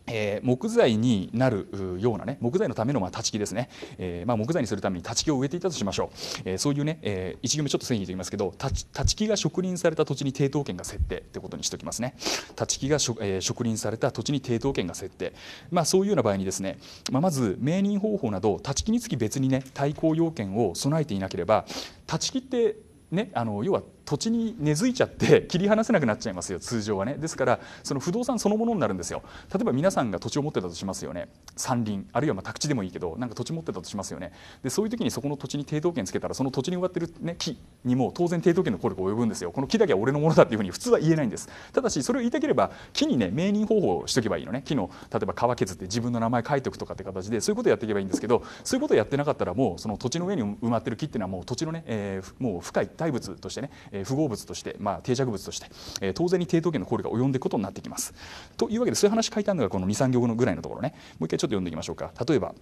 えー、木材になるようなね木材のためのまあ立ち木ですね、えーまあ、木材にするために立ち木を植えていたとしましょう、えー、そういうね、えー、一行目ちょっと線引とていますけど立ち木が植林された土地に抵当権が設定ってことにしておきますね立ち木が、えー、植林された土地に抵当権が設定、まあ、そういうような場合にですね、まあ、まず命任方法など立ち木につき別にね対抗要件を備えていなければ立ち木ってね、あの要は土地に根付いちゃって 切り離せなくなっちゃいますよ通常はねですからその不動産そのものになるんですよ例えば皆さんが土地を持ってたとしますよね山林あるいはま宅地でもいいけどなんか土地持ってたとしますよねでそういう時にそこの土地に抵当権つけたらその土地に植わってる、ね、木にも当然抵当権の効力が及ぶんですよこの木だけは俺のものだっていうふうに普通は言えないんですただしそれを言いたければ木にね命人方法をしとけばいいのね木の例えば皮削って自分の名前書いておくとかって形でそういうことをやっていけばいいんですけどそういうことをやってなかったらもうその土地の上に埋まってる木っていうのはもう土地のね、えー、もう深い大仏としてね符号物として、まあ、定着物として、え当然に抵当権の効力が及んでいくことになってきます。というわけでそういう話書いてあるのがこの23行のぐらいのところねもう一回ちょっと読んでいきましょうか。例えば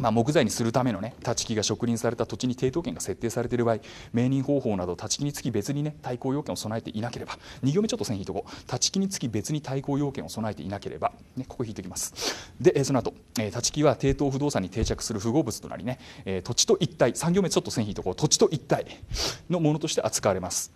まあ、木材にするためのね立ち木が植林された土地に抵当権が設定されている場合命人方法など立ち木につき別にね対抗要件を備えていなければ2行目ちょっと線引いとこう立ち木につき別に対抗要件を備えていなければ、ね、ここ引いておきますでその後立ち木は抵当不動産に定着する符号物となりね土地と一体3行目ちょっと線引いとこう土地と一体のものとして扱われます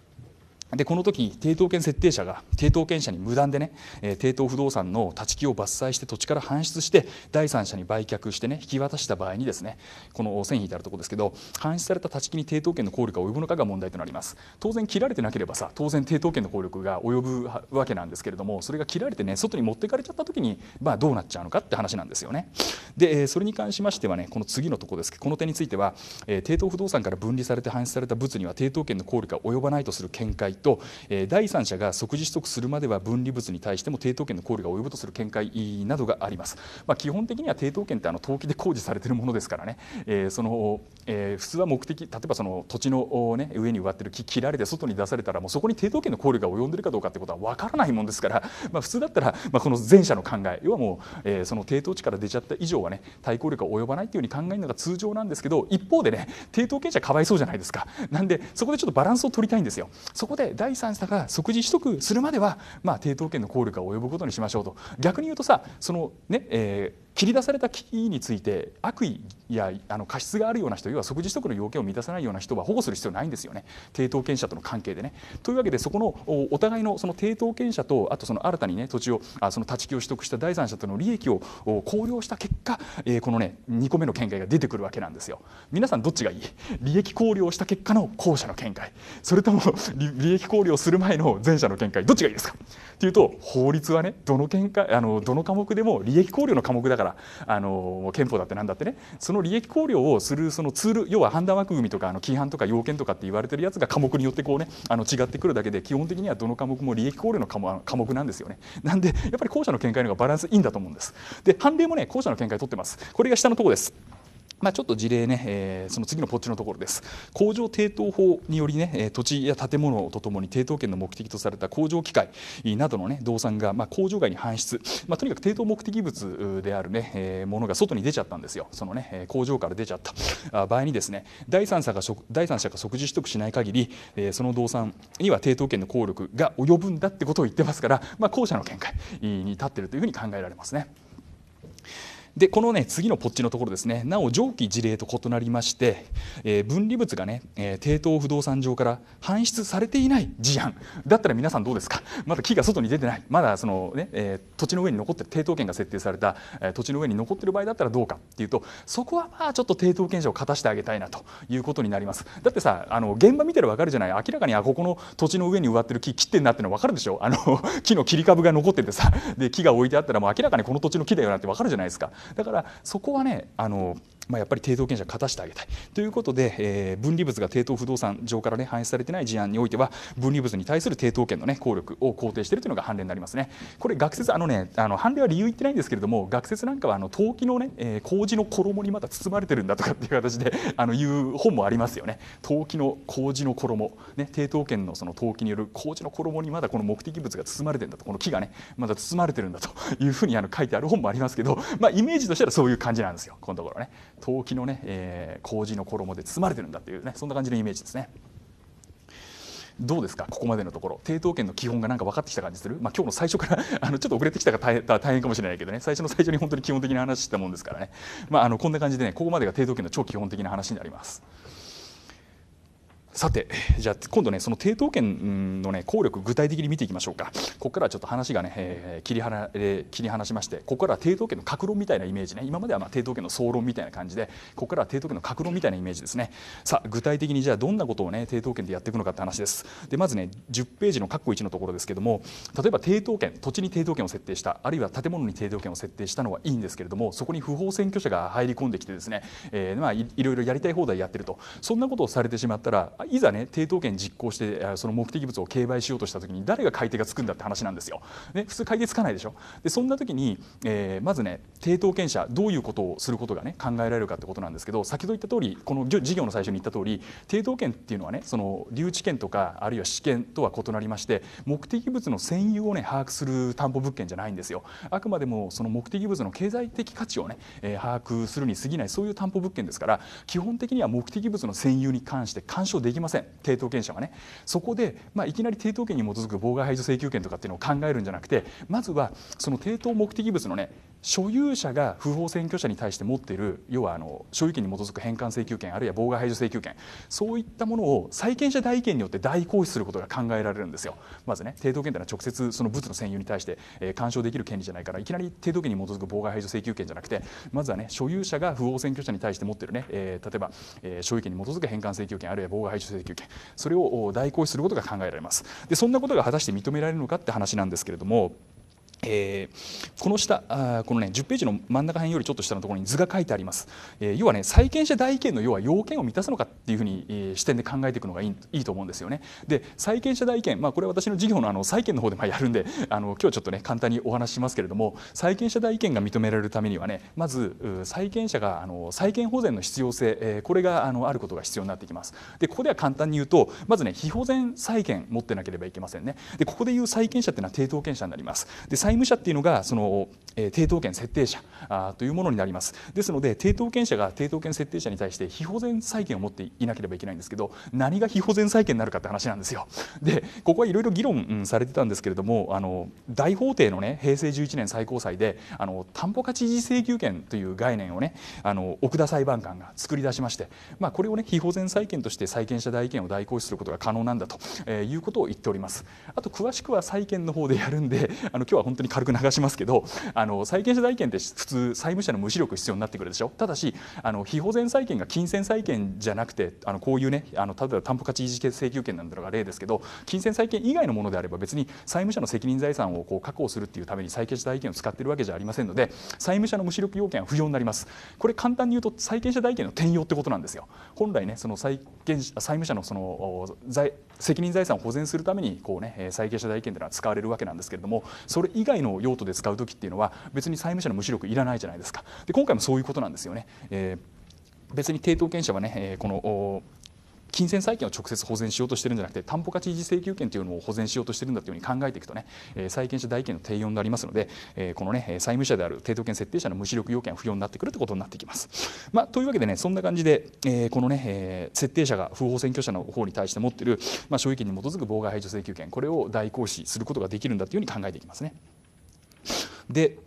でこの時抵当権設定者が抵当権者に無断でね、え抵当不動産の立ち木を伐採して土地から搬出して第三者に売却してね引き渡した場合にですねこの線引いてあるところですけど搬出された立ち木に抵当権の効力が及ぶのかが問題となります当然切られてなければさ当然抵当権の効力が及ぶわけなんですけれどもそれが切られてね外に持ってかれちゃった時にまあどうなっちゃうのかって話なんですよねでそれに関しましてはねこの次のところですけどこの点については、え抵当不動産から分離されて搬出された物には抵当権の効力が及ばないとする見解と、えー、第三者が即時取得するまでは分離物に対しても抵当権の考慮が及ぶとする見解などがあります。まあ、基本的には抵当権ってあの登記で工事されているものですからね、えー、そのえー、普通は目的例えばその土地の、ね、上に植わってる木切られて外に出されたらもうそこに抵当権の効力が及んでるかどうかってことは分からないもんですから、まあ、普通だったら、まあ、この前者の考え要はもう、えー、その抵当地から出ちゃった以上はね対抗力が及ばないっていうふうに考えるのが通常なんですけど一方でね抵当権者かわいそうじゃないですかなんでそこでちょっとバランスを取りたいんですよそこで第三者が即時取得するまでは、まあ、抵当権の効力が及ぶことにしましょうと逆に言うとさそのね、えー切り出された危機について悪意やあの過失があるような人要は即時取得の要件を満たさないような人は保護する必要ないんですよね抵当権者との関係でね。というわけでそこのお互いのその抵当権者とあとその新たにね土地をあその立ち木を取得した第三者との利益を考慮した結果、えー、このね2個目の見解が出てくるわけなんですよ。皆さんどっちがいい利益考慮をした結果の後者の見解それとも 利益考慮する前の前者の見解どっちがいいですかというと法律はねどの見解あのどの科目でも利益考慮の科目だからからあの憲法だってなんだってねその利益考慮をするそのツール要は判断枠組みとかあの規範とか要件とかって言われてるやつが科目によってこうねあの違ってくるだけで基本的にはどの科目も利益考慮の科目なんですよねなんでやっぱり後者の見解の方がバランスいいんだと思うんですで判例もね後者の見解取ってますこれが下のとこですまあ、ちょっと事例ね、えー、その次のポッチのところです工場抵当法によりね土地や建物とともに抵当権の目的とされた工場機械などのね動産が、まあ、工場外に搬出、まあ、とにかく抵当目的物であるね、えー、ものが外に出ちゃったんですよそのね工場から出ちゃった場合にですね第三者が第三者が即時取得しない限り、えー、その動産には抵当権の効力が及ぶんだってことを言ってますから、まあ、後者の見解に立ってるというふうに考えられますね。でこの、ね、次のポッチのところですねなお上記事例と異なりまして、えー、分離物がね、えー、低等不動産上から搬出されていない事案だったら皆さんどうですかまだ木が外に出てないまだそのね、えー、土地の上に残ってる抵当権が設定された、えー、土地の上に残ってる場合だったらどうかっていうとそこはまあちょっと抵当権者を勝たしてあげたいなということになりますだってさあの現場見てる分かるじゃない明らかにあここの土地の上に植わってる木切ってんなっての分かるでしょあの木の切り株が残っててさで木が置いてあったらもう明らかにこの土地の木だよなって分かるじゃないですかだからそこはねあのまあ、やっぱり抵当権者を勝たしてあげたいということで、えー、分離物が抵当不動産上から、ね、反映されてない事案においては分離物に対する抵当権の、ね、効力を肯定しているというのが判例になりますね。これ学説あのねあの判例は理由言ってないんですけれども学説なんかはあののね、えー、麹の衣にまた包まれてるんだとかっていう形で あのいう本もありますよね。陶器の麹の衣ね抵当権のそのによる事の衣にまだこの目的物が包まれてるんだとこの木がねまだ包まれてるんだというふうにあの書いてある本もありますけど、まあ、イメージとしてはそういう感じなんですよこのところね。陶器のね、えー、麹の衣で包まれてるんだっていうねそんな感じのイメージですね。どうですかここまでのところ抵当権の基本がなんか分かってきた感じする、まあ、今日の最初から あのちょっと遅れてきたが大変かもしれないけどね最初の最初に本当に基本的な話したもんですからね、まあ、あのこんな感じでねここまでが抵当権の超基本的な話になります。さて、じゃあ今度ね、その抵当権の、ね、効力、具体的に見ていきましょうか、ここからはちょっと話がね、えー、切り離え切り離しまして、ここからは抵当権の格論みたいなイメージね、今まではまあ抵当権の総論みたいな感じで、ここからは抵当権の格論みたいなイメージですね、さあ、具体的にじゃあ、どんなことをね、抵当権でやっていくのかって話です。でまずね、10ページの括弧1のところですけども、例えば抵当権、土地に抵当権を設定した、あるいは建物に抵当権を設定したのはいいんですけれども、そこに不法占拠者が入り込んできて、ですね、えーまあ、いろいろやりたい放題やってると、そんなことをされてしまったら、いざね抵当権実行してその目的物を競売しようとした時に誰が買い手がつくんだって話なんですよ。ね、普通買い手つかないでしょ。でそんな時に、えー、まずね抵当権者どういうことをすることがね考えられるかってことなんですけど先ほど言った通りこの事業の最初に言った通り抵当権っていうのはねその留置権とかあるいは試験とは異なりまして目的物の占有をね把握する担保物件じゃないんですよ。あくまでもその目的物の経済的価値をね、えー、把握するに過ぎないそういう担保物件ですから基本的には目的物の占有に関して干渉でききません抵当権者はねそこで、まあ、いきなり抵当権に基づく妨害排除請求権とかっていうのを考えるんじゃなくてまずはその抵当目的物のね所有者が不法占拠者に対して持っている要はあの所有権に基づく返還請求権あるいは妨害排除請求権そういったものを債権者代位権によって代行使することが考えられるんですよ。まずね抵当権というのは直接その物の占有に対して、えー、干渉できる権利じゃないからいきなり抵当権に基づく妨害排除請求権じゃなくてまずはね所有者が不法占拠者に対して持っているね、えー、例えば、えー、所有権に基づく返還請求権あるいは妨害排除請求権それを代行使することが考えられます。でそんなことが果たして認められるのかって話なんですけれども。えー、この下あこの、ね、10ページの真ん中辺よりちょっと下のところに図が書いてあります、えー、要はね債権者代位権の要は要件を満たすのかっていうふうに、えー、視点で考えていくのがいいいいと思うんですよねで債権者代位権、まあ、これは私の事業のあの債権の方でまあやるんであの今日はちょっとね簡単にお話しますけれども債権者代位権が認められるためにはねまず債権者があの債権保全の必要性、えー、これがあのあることが必要になってきますでここでは簡単に言うとまずね非保全債権持ってなければいけませんねでここで言う債権者っていうのは抵当権者になりますで債務者っていうのがそのえ抵当権設定者というものになりますですので抵当権者が抵当権設定者に対して非保全債権を持っていなければいけないんですけど何が非保全債権になるかって話なんですよでここはいろいろ議論されてたんですけれどもあの大法廷のね平成11年最高裁であの担保価値事請求権という概念をねあの奥田裁判官が作り出しまして、まあ、これをね非保全債権として債権者代位権を代行使することが可能なんだと、えいうことを言っておりますあと詳しくは債権の方でやるんであの今日は本当当に軽く流しますけど あの債権者代権って普通債務者の無視力必要になってくるでしょただしあの非保全債権が金銭債権じゃなくてあのこういうねあの例えば担保価値維持請求権なんてのが例ですけど金銭債権以外のものであれば別に債務者の責任財産をこう確保するっていうために債権者代権を使っているわけじゃありませんので債務者の無視力要件は不要になりますこれ簡単に言うと債権者代権の転用ってことなんですよ本来ねその債権債務者のその財責任財産を保全するためにこう、ね、債権者代金権というのは使われるわけなんですけれどもそれ以外の用途で使う時っていうのは別に債務者の無視力いらないじゃないですかで今回もそういうことなんですよね。えー別に抵当権者はね、この金銭債権を直接保全しようとしてるんじゃなくて担保価値維持請求権というのを保全しようとしてるんだというふうに考えていくとね、えー、債権者代権の定用になりますので、えー、このね債務者である抵当権設定者の無視力要件は不要になってくるということになってきます。まあ、というわけでねそんな感じで、えー、このね、えー、設定者が不法占拠者の方に対して持ってる、まあ、所有権に基づく妨害排除請求権これを代行使することができるんだというふうに考えていきますね。で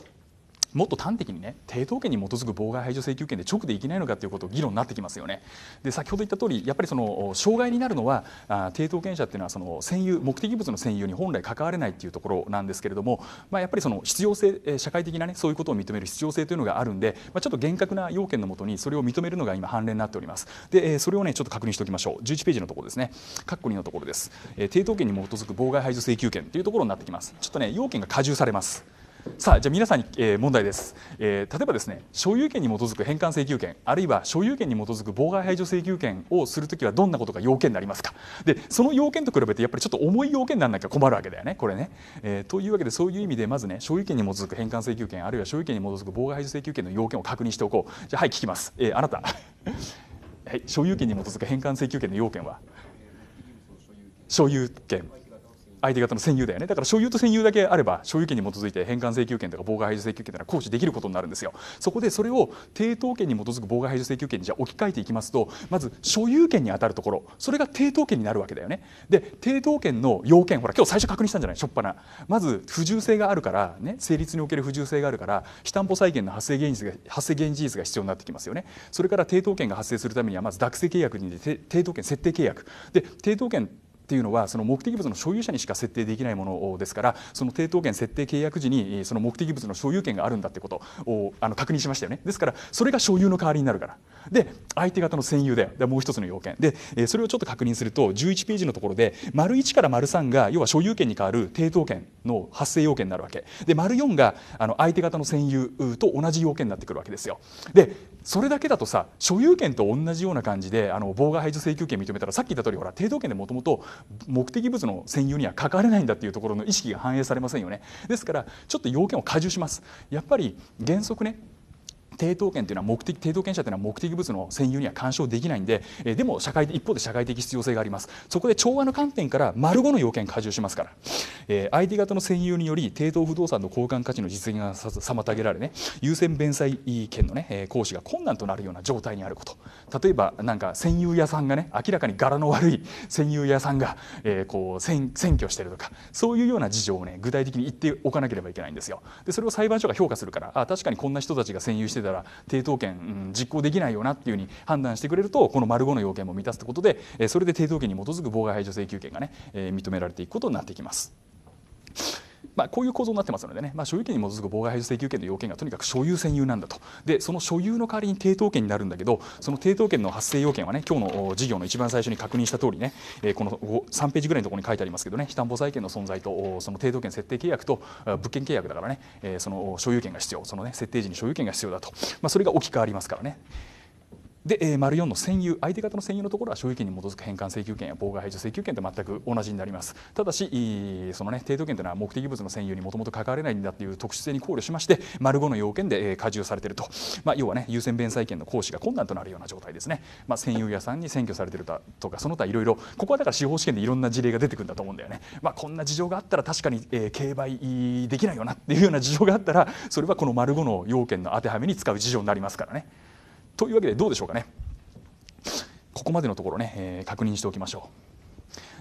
もっと端的にね抵当権に基づく妨害排除請求権で直でいけないのかということ議論になってきますよね。で先ほど言った通りやっぱりその障害になるのは抵当権者っていうのはその占有目的物の占有に本来関われないっていうところなんですけれども、まあ、やっぱりその必要性社会的なねそういうことを認める必要性というのがあるんで、まあ、ちょっと厳格な要件のもとにそれを認めるのが今判例になっております。でそれをねちょっと確認しておきましょう11ページのところですね括弧2のところです。抵当権に基づく妨害排除請求権というところになってきます。ちょっとね要件が加重されます。さあじゃあ皆さんに、えー、問題です、えー、例えばですね所有権に基づく返還請求権あるいは所有権に基づく妨害排除請求権をするときはどんなことが要件になりますかでその要件と比べてやっぱりちょっと重い要件にならなきゃ困るわけだよねこれね、えー、というわけでそういう意味でまずね所有権に基づく返還請求権あるいは所有権に基づく妨害排除請求権の要件を確認しておこうじゃあはい聞きます、えー、あなた はい、所有権に基づく返還請求権の要件は所有権相手方の占有だよねだから所有と占有だけあれば所有権に基づいて返還請求権とか妨害排除請求権というのは行使できることになるんですよそこでそれを抵当権に基づく妨害排除請求権にじゃ置き換えていきますとまず所有権に当たるところそれが抵当権になるわけだよねで抵当権の要件ほら今日最初確認したんじゃないしょっぱなまず不従性があるからね成立における不従性があるから非担保債権の発生現実が発生現実が必要になってきますよねそれから抵当権が発生するためにはまず諾生契約に抵当権設定契約で抵当権というのはその目的物の所有者にしか設定できないものですからその抵当権設定契約時にその目的物の所有権があるんだということをあの確認しましたよねですからそれが所有の代わりになるからで相手方の占有だよでもう一つの要件でそれをちょっと確認すると11ページのところで丸1から丸3が要は所有権に代わる抵当権の発生要件になるわけで丸4があの相手方の占有と同じ要件になってくるわけですよでそれだけだとさ所有権と同じような感じであの妨害排除請求権認めたらさっき言った通りほら抵当権でもともと目的物の占有には関われないんだっていうところの意識が反映されませんよねですからちょっと要件を加重しますやっぱり原則ね抵当権というのは目的抵当権者というのは目的物の占有には干渉できないんで、えでも社会一方で社会的必要性がありますそこで調和の観点から丸5の要件加重しますから、えー、相手方の占有により抵当不動産の交換価値の実現が妨げられね優先弁済権のね行使が困難となるような状態にあること例えばなんか占有屋さんがね明らかに柄の悪い戦有屋さんが、えー、こう占拠してるとかそういうような事情をね具体的に言っておかなければいけないんですよ。でそれを裁判所が評価するからあ確かにこんな人たちが占有してたら抵当権、うん、実行できないよなっていうふうに判断してくれるとこの丸5の要件も満たすいうことで、えー、それで抵当権に基づく妨害排除請求権がね、えー、認められていくことになってきます。まあ、こういう構造になってますのでね、まあ、所有権に基づく妨害排除請求権の要件がとにかく所有占有なんだとでその所有の代わりに抵当権になるんだけどその抵当権の発生要件はね今日の事業の一番最初に確認した通りね、えー、この3ページぐらいのところに書いてありますけどね非担保債権の存在とその抵当権設定契約と物件契約だからね、えー、その所有権が必要その、ね、設定時に所有権が必要だと、まあ、それが置き換わりますからね。で、えー、丸四の占有相手方の占有のところは所有権に基づく返還請求権や妨害排除請求権と全く同じになりますただしそのね抵当権というのは目的物の占有にもともと関われないんだという特殊性に考慮しまして丸5の要件で、え加重されていると、まあ、要はね優先弁済権の行使が困難となるような状態ですね、まあ、占有屋さんに占拠されているとかその他いろいろここはだから司法試験でいろんな事例が出てくるんだと思うんだよね、まあ、こんな事情があったら確かに、えー、競売できないよなっていうような事情があったらそれはこの丸5の要件の当てはめに使う事情になりますからね。というわけでどうでしょうかねここまでのところね、えー、確認しておきましょ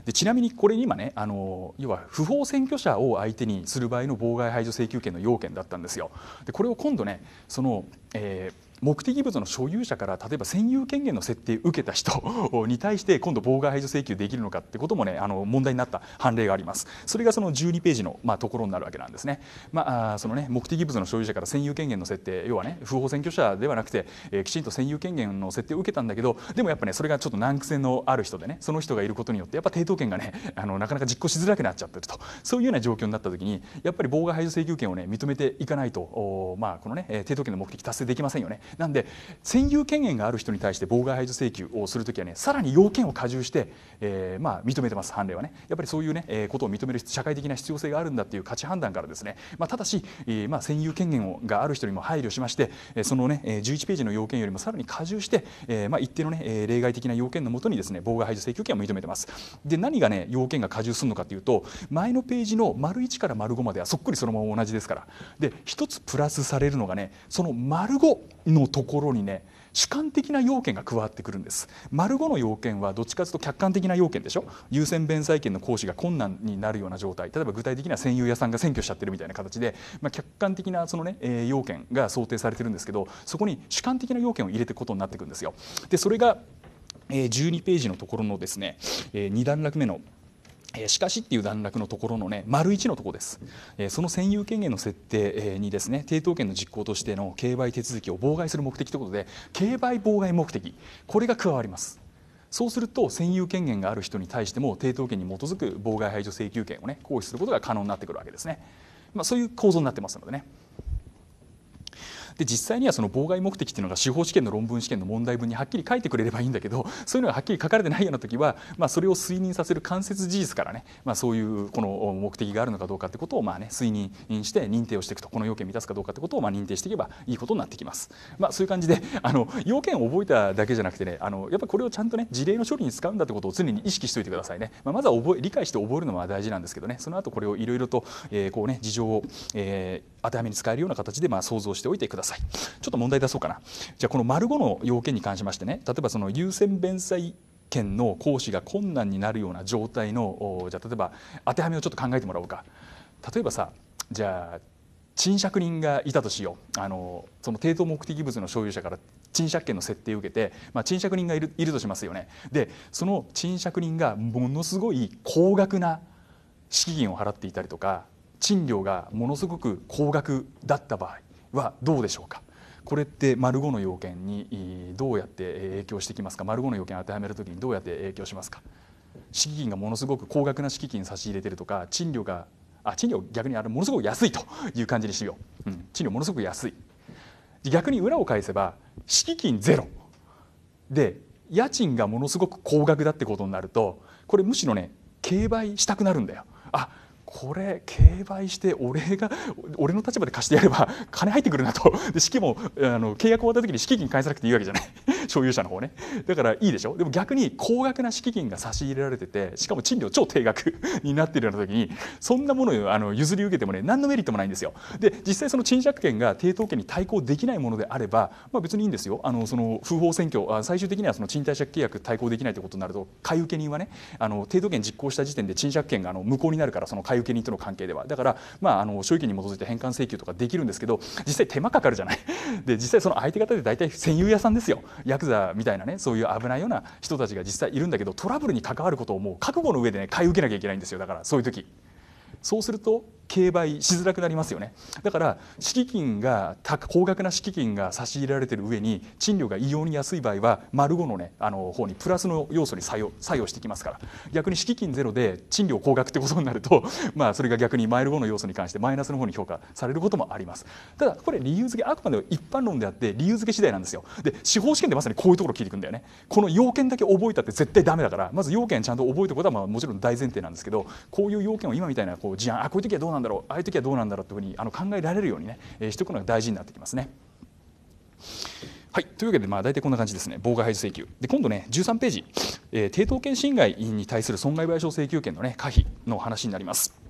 うでちなみにこれ今ねあの要は不法占拠者を相手にする場合の妨害排除請求権の要件だったんですよでこれを今度ねその、えー目的物の所有者から例えば占有権限の設定を受けた人に対して今度妨害排除請求できるのかってこともねあの問題になった判例がありますそれがその12ページの、まあ、ところになるわけなんですね,、まあ、そのね目的物の所有者から占有権限の設定要はね不法占拠者ではなくて、えー、きちんと占有権限の設定を受けたんだけどでもやっぱねそれがちょっと難癖のある人でねその人がいることによってやっぱ抵当権がねあのなかなか実行しづらくなっちゃってるとそういうような状況になった時にやっぱり妨害排除請求権をね認めていかないとまあこのね抵当権の目的達成できませんよねなんで占有権限がある人に対して妨害排除請求をするときはねさらに要件を加重して、えー、まあ認めてます判例はねやっぱりそういうね、えー、ことを認める社会的な必要性があるんだっていう価値判断からですね、まあ、ただし、えー、まあ占有権限をがある人にも配慮しましてそのね11ページの要件よりもさらに加重して、えー、まあ一定のね例外的な要件のもとにですね妨害排除請求権を認めてますで何がね要件が加重するのかというと前のページの丸1から丸5まではそっくりそのまま同じですからで一つプラスされるのがねその丸5のところにね主観的な要件が加わってくるんです丸5の要件はどっちかというと客観的な要件でしょ優先弁済権の行使が困難になるような状態例えば具体的には占有屋さんが占拠しちゃってるみたいな形で、まあ、客観的なそのね、えー、要件が想定されてるんですけどそこに主観的な要件を入れていくことになってくくんですよでそれが12ページのところのですね2段落目の「しかしっていう段落のところのね、丸1のところです。その占有権限の設定にですね、抵当権の実行としての競売手続きを妨害する目的ということで、競売妨害目的、これが加わります。そうすると占有権限がある人に対しても抵当権に基づく妨害排除請求権をね行使することが可能になってくるわけですね。まあ、そういう構造になってますのでね。で実際にはその妨害目的っていうのが司法試験の論文試験の問題文にはっきり書いてくれればいいんだけどそういうのがはっきり書かれてないような時は、まあ、それを推認させる間接事実からね、まあ、そういうこの目的があるのかどうかってことをまあね推認して認定をしていくとこの要件を満たすかどうかってことをまあ認定していけばいいことになってきます。まあ、そういう感じであの要件を覚えただけじゃなくてねあのやっぱりこれをちゃんとね事例の処理に使うんだってことを常に意識しておいてくださいね。まあ、まずは覚え理解して覚えるのは大事なんですけどねその後これをいろいろと、えー、こうね事情を、えー当てはめに使えるような形でまあ想像しておいてくださいちょっと問題出そうかなじゃあこの丸5の要件に関しましてね例えばその優先弁済権の行使が困難になるような状態のじゃあ例えば当てはめをちょっと考えてもらおうか例えばさじゃあ賃借人がいたとしようあのその抵当目的物の所有者から賃借権の設定を受けて、まあ、賃借人がいるいるとしますよねでその賃借人がものすごい高額な資金を払っていたりとか賃料がものすごく高額だった場合はどうでしょうかこれって丸5の要件にどうやって影響してきますか丸5の要件当てはめるときにどうやって影響しますか敷金がものすごく高額な敷金差し入れてるとか賃料があ賃料逆にあれものすごく安いという感じにしよう、うん、賃料ものすごく安い逆に裏を返せば敷金ゼロで家賃がものすごく高額だってことになるとこれむしろね競売したくなるんだよあこれ競売して俺が 俺の立場で貸してやれば金入ってくるなとで式もあの契約終わった時に敷金返さなくていいわけじゃない 所有者の方ねだからいいでしょでも逆に高額な敷金が差し入れられててしかも賃料超低額になってるような時にそんなものをあの譲り受けてもね何のメリットもないんですよで実際その賃借権が抵当権に対抗できないものであれば、まあ、別にいいんですよあのその不法占拠最終的にはその賃貸借契約対抗できないということになると買い受け人はねあの抵当権実行した時点で賃借権があの無効になるからその買い受け人との関係ではだからまああの所有権に基づいて返還請求とかできるんですけど実際手間かかるじゃないで実際その相手方で大体専有屋さんですよヤクザみたいなねそういう危ないような人たちが実際いるんだけどトラブルに関わることをもう覚悟の上でね買い受けなきゃいけないんですよだからそういう時。そうすると競売しづらくなりますよねだから敷金が高額な敷金が差し入れられてる上に賃料が異様に安い場合は丸5のねあの方にプラスの要素に作用作用してきますから逆に敷金ゼロで賃料高額ってことになるとまあそれが逆にマイル5の要素に関してマイナスの方に評価されることもありますただこれ理由付けあくまで一般論であって理由付け次第なんですよで司法試験でまさにこういうところ聞いてくんだよねこの要件だけ覚えたって絶対ダメだからまず要件ちゃんと覚えておくことはまあもちろん大前提なんですけどこういう要件を今みたいなこう事案あこういう時はどうなんだろうああいう時はどうなんだろうというふうにあの考えられるようにね、えー、しておくのが大事になってきますね。はい、というわけで、まあ、大体こんな感じですね、妨害排除請求。で、今度ね、13ページ、えー、抵当権侵害に対する損害賠償請求権の、ね、可否の話になります。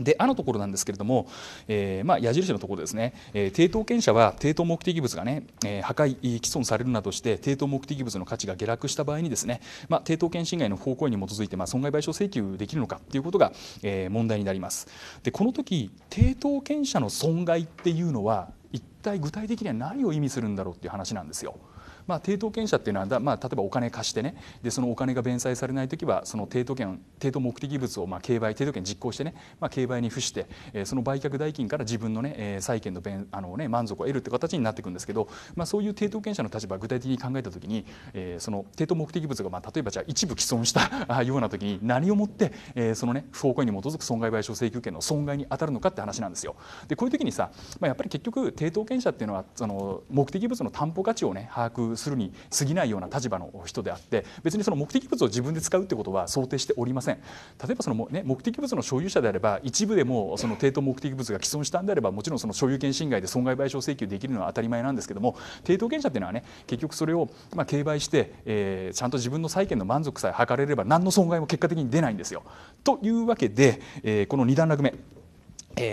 で、あのところなんですけれども、えー、まあ、矢印のところですね、えー、抵当権者は抵当目的物がね、えー、破壊、毀損されるなどして、抵当目的物の価値が下落した場合にですね、まあ、抵当権侵害の方法行為に基づいて、まあ、損害賠償請求できるのかということが、えー、問題になります。で、この時、抵当権者の損害っていうのは、一体具体的には何を意味するんだろうっていう話なんですよ。まあ、抵当権者っていうのは、まあ、例えばお金貸してねでそのお金が弁済されない時はその抵当権抵当目的物をまあ競売抵当権実行してね、まあ、競売に付して、えー、その売却代金から自分のね、えー、債権の弁あの、ね、満足を得るって形になっていくんですけど、まあ、そういう抵当権者の立場具体的に考えた時に、えー、その抵当目的物が、まあ、例えばじゃあ一部毀損した ような時に何をもって、えー、そのね不法行為に基づく損害賠償請求権の損害に当たるのかって話なんですよ。でこういう時にさ、まあ、やっぱり結局抵当権者っていうのはその目的物の担保価値をね把握するに過ぎないような立場の人であって別にその目的物を自分で使うってことは想定しておりません例えばその、ね、目的物の所有者であれば一部でもその抵当目的物が毀損したんであればもちろんその所有権侵害で損害賠償請求できるのは当たり前なんですけども抵当権者っていうのはね結局それをまあ競売して、えー、ちゃんと自分の債権の満足さえ図れれば何の損害も結果的に出ないんですよ。というわけで、えー、この2段落目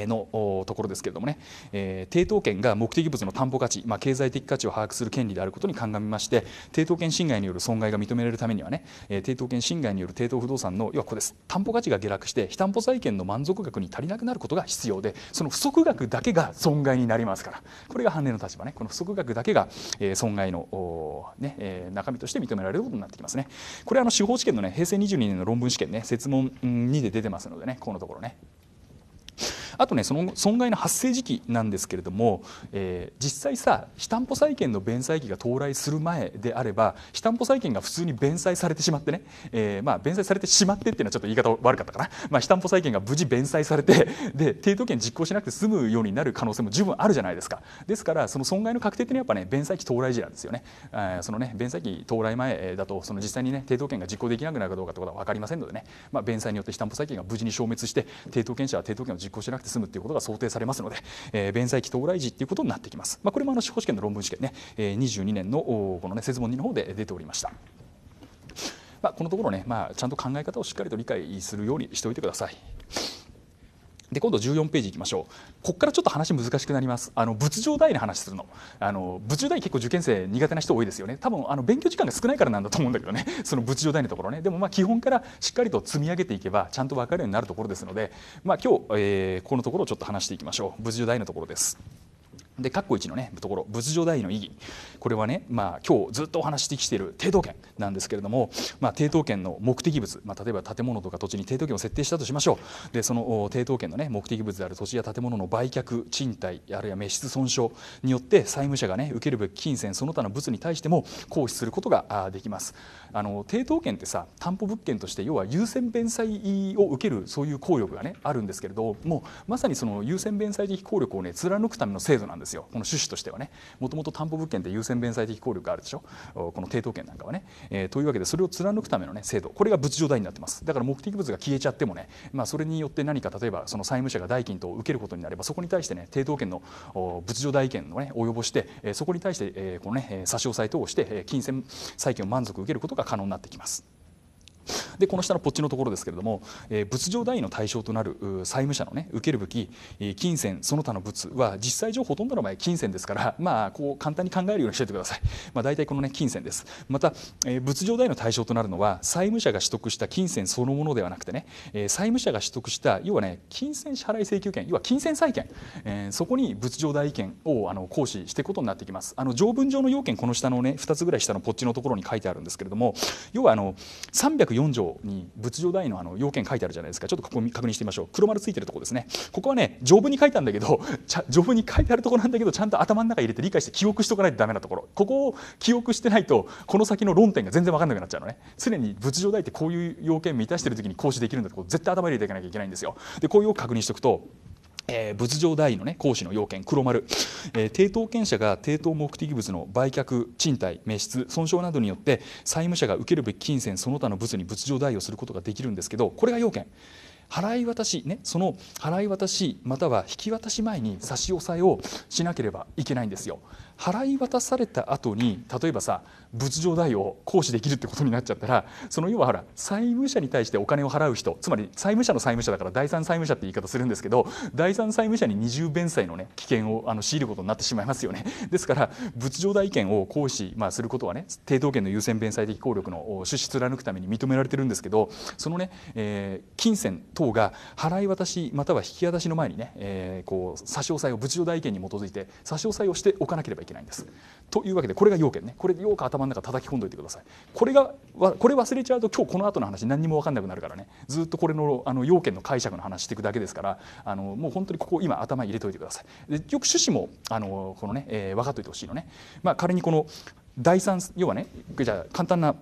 のところですけれどもね、え抵当権が目的物の担保価値、まあ、経済的価値を把握する権利であることに鑑みまして抵当権侵害による損害が認められるためにはね、え抵当権侵害による抵当不動産の要はここです担保価値が下落して非担保債権の満足額に足りなくなることが必要でその不足額だけが損害になりますからこれが判例の立場ねこの不足額だけが、え損害の、ねえ中身として認められることになってきますねこれあの司法試験のね平成22年の論文試験ね設問2で出てますのでねこのところね。あとねその損害の発生時期なんですけれども、えー、実際さ非担保債権の弁済期が到来する前であれば非担保債権が普通に弁済されてしまってね、えー、まあ弁済されてしまってっていうのはちょっと言い方悪かったかな、まあ、非担保債権が無事弁済されて で抵当権実行しなくて済むようになる可能性も十分あるじゃないですかですからその損害の確定ってのはやっぱね弁済期到来時なんですよね、えー、そのね弁済期到来前だとその実際にね抵当権が実行できなくなるかどうかってことは分かりませんのでね、まあ、弁済によって非担保債権が無事に消滅して抵当権者は抵当権を実行しなくてて済むということが想定されますので、えー、弁済期到来時ということになってきます。まあ、これもあの司法試験の論文試験ね、えー、22年のこのね説問2の方で出ておりました。まあ、このところね、まあ、ちゃんと考え方をしっかりと理解するようにしておいてください。で今度14ページいきましょうここからちょっと話難しくなりますあの仏上代の話するのあの仏上代結構受験生苦手な人多いですよね多分あの勉強時間が少ないからなんだと思うんだけどね その仏上代のところねでもまあ基本からしっかりと積み上げていけばちゃんと分かるようになるところですので、まあ、今日、えー、このところをちょっと話していきましょう仏上代のところです。で括弧1のねところ仏上代の意義、これはね、まあ、今日ずっとお話してきている抵当権なんですけれども、まあ、抵当権の目的物、まあ、例えば建物とか土地に抵当権を設定したとしましょうでその抵当権の、ね、目的物である土地や建物の売却賃貸あるいは滅失損傷によって債務者が、ね、受けるべき金銭その他の物に対しても行使することができますあの抵当権ってさ担保物件として要は優先弁済を受けるそういう効力が、ね、あるんですけれどもまさにその優先弁済的効力を、ね、貫くための制度なんですよこの趣旨としてはねもともと担保物件って優先宣弁済的効力があるでしょこの抵当権なんかはね、えー、というわけでそれを貫くための、ね、制度これが仏上代になってますだから目的物が消えちゃってもね、まあ、それによって何か例えばその債務者が代金等を受けることになればそこに対してね抵当権の物上代権をね及ぼしてそこに対してこのね差し押さえ等をして金銭債権を満足受けることが可能になってきます。でこの下のポッチのところですけれども、えー、仏上代位の対象となる債務者の、ね、受けるべき金銭その他の物は実際上ほとんどの場合金銭ですから、まあ、こう簡単に考えるようにしておいてください、まあ、大体この、ね、金銭ですまた、えー、仏上代位の対象となるのは債務者が取得した金銭そのものではなくてね、えー、債務者が取得した要はね金銭支払い請求権要は金銭債権、えー、そこに物上代位権をあの行使していくことになってきますあの条文上の要件この下のね2つぐらい下のポッチのところに書いてあるんですけれども要はあの3 4条に仏上代のあの要件書いてあるじゃないですかちょっとここ確認してみましょう黒丸ついてるとこですねここはね条文に書いたんだけど条文 に書いてあるとこなんだけどちゃんと頭の中入れて理解して記憶しておかないとダメなところここを記憶してないとこの先の論点が全然分かんなくなっちゃうのね常に仏上代ってこういう要件満たしてる時に行使できるんだってこと絶対頭入れていかなきゃいけないんですよでこういうを確認しておくとえー、仏上代位の、ね、行使の要件、黒丸、えー、抵当権者が抵当目的物の売却、賃貸、滅失、損傷などによって、債務者が受けるべき金銭その他の物に仏上代位をすることができるんですけど、これが要件、払い渡し、ね、その払い渡し、または引き渡し前に差し押さえをしなければいけないんですよ。払い渡された後に例えばさ仏像代を行使できるってことになっちゃったらその要はほら債務者に対してお金を払う人つまり債務者の債務者だから第三債務者って言い方するんですけど第三債務者に二重弁済のね危険をあの強いることになってしまいますよね。ですから仏像代権を行使、まあ、することはね抵当権の優先弁済的効力の趣旨貫くために認められてるんですけどそのね、えー、金銭等が払い渡しまたは引き渡しの前にね、えー、こう差し押さえを仏像代権に基づいて差し押さえをしておかなければいけないんです。というわけでこれが要件ねこれよく頭の中叩き込んどいてくださいこれがこれ忘れちゃうと今日この後の話何にも分かんなくなるからねずっとこれのあの要件の解釈の話していくだけですからあのもう本当にここ今頭に入れておいてくださいでよく趣旨もあのこのね、えー、分かっておいてほしいのねまあ仮にこの第3要はねじゃあ簡単な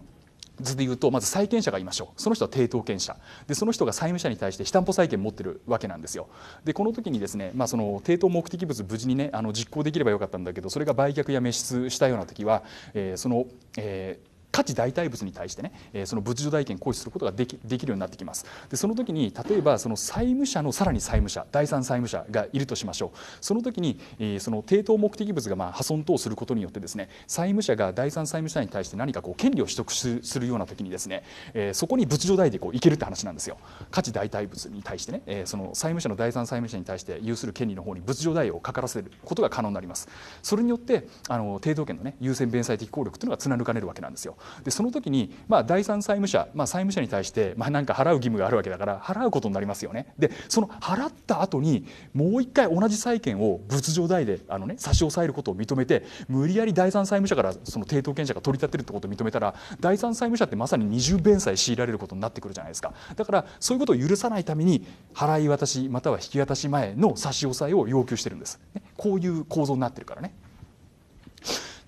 図で言うとまず債権者がいましょうその人は抵当権者でその人が債務者に対して非担保債権持ってるわけなんですよでこの時にですね、まあ、その抵当目的物無事にねあの実行できればよかったんだけどそれが売却や滅失したような時は、えー、その、えー価値代替物に対してね、えー、その物助代権行使することができできるようになってきますでその時に例えばその債務者のさらに債務者第三債務者がいるとしましょうその時に、えー、その抵当目的物がまあ破損等することによってですね債務者が第三債務者に対して何かこう権利を取得するような時にですね、えー、そこに物助代でこういけるって話なんですよ価値代替物に対してね、えー、その債務者の第三債務者に対して有する権利の方に物助代をかからせることが可能になりますそれによってあの抵当権のね優先弁済的効力というのが貫かれるわけなんですよでその時に、まあ、第三債務者、まあ、債務者に対して、まあ、なんか払う義務があるわけだから払うことになりますよね。でその払った後にもう一回同じ債権を仏上代であの、ね、差し押さえることを認めて無理やり第三債務者からその抵当権者が取り立てるってことを認めたら第三債務者ってまさに二重弁済強いられることになってくるじゃないですか。だからそういうことを許さないために払い渡しまたは引き渡し前の差し押さえを要求してるんです。ね、こういう構造になってるからね。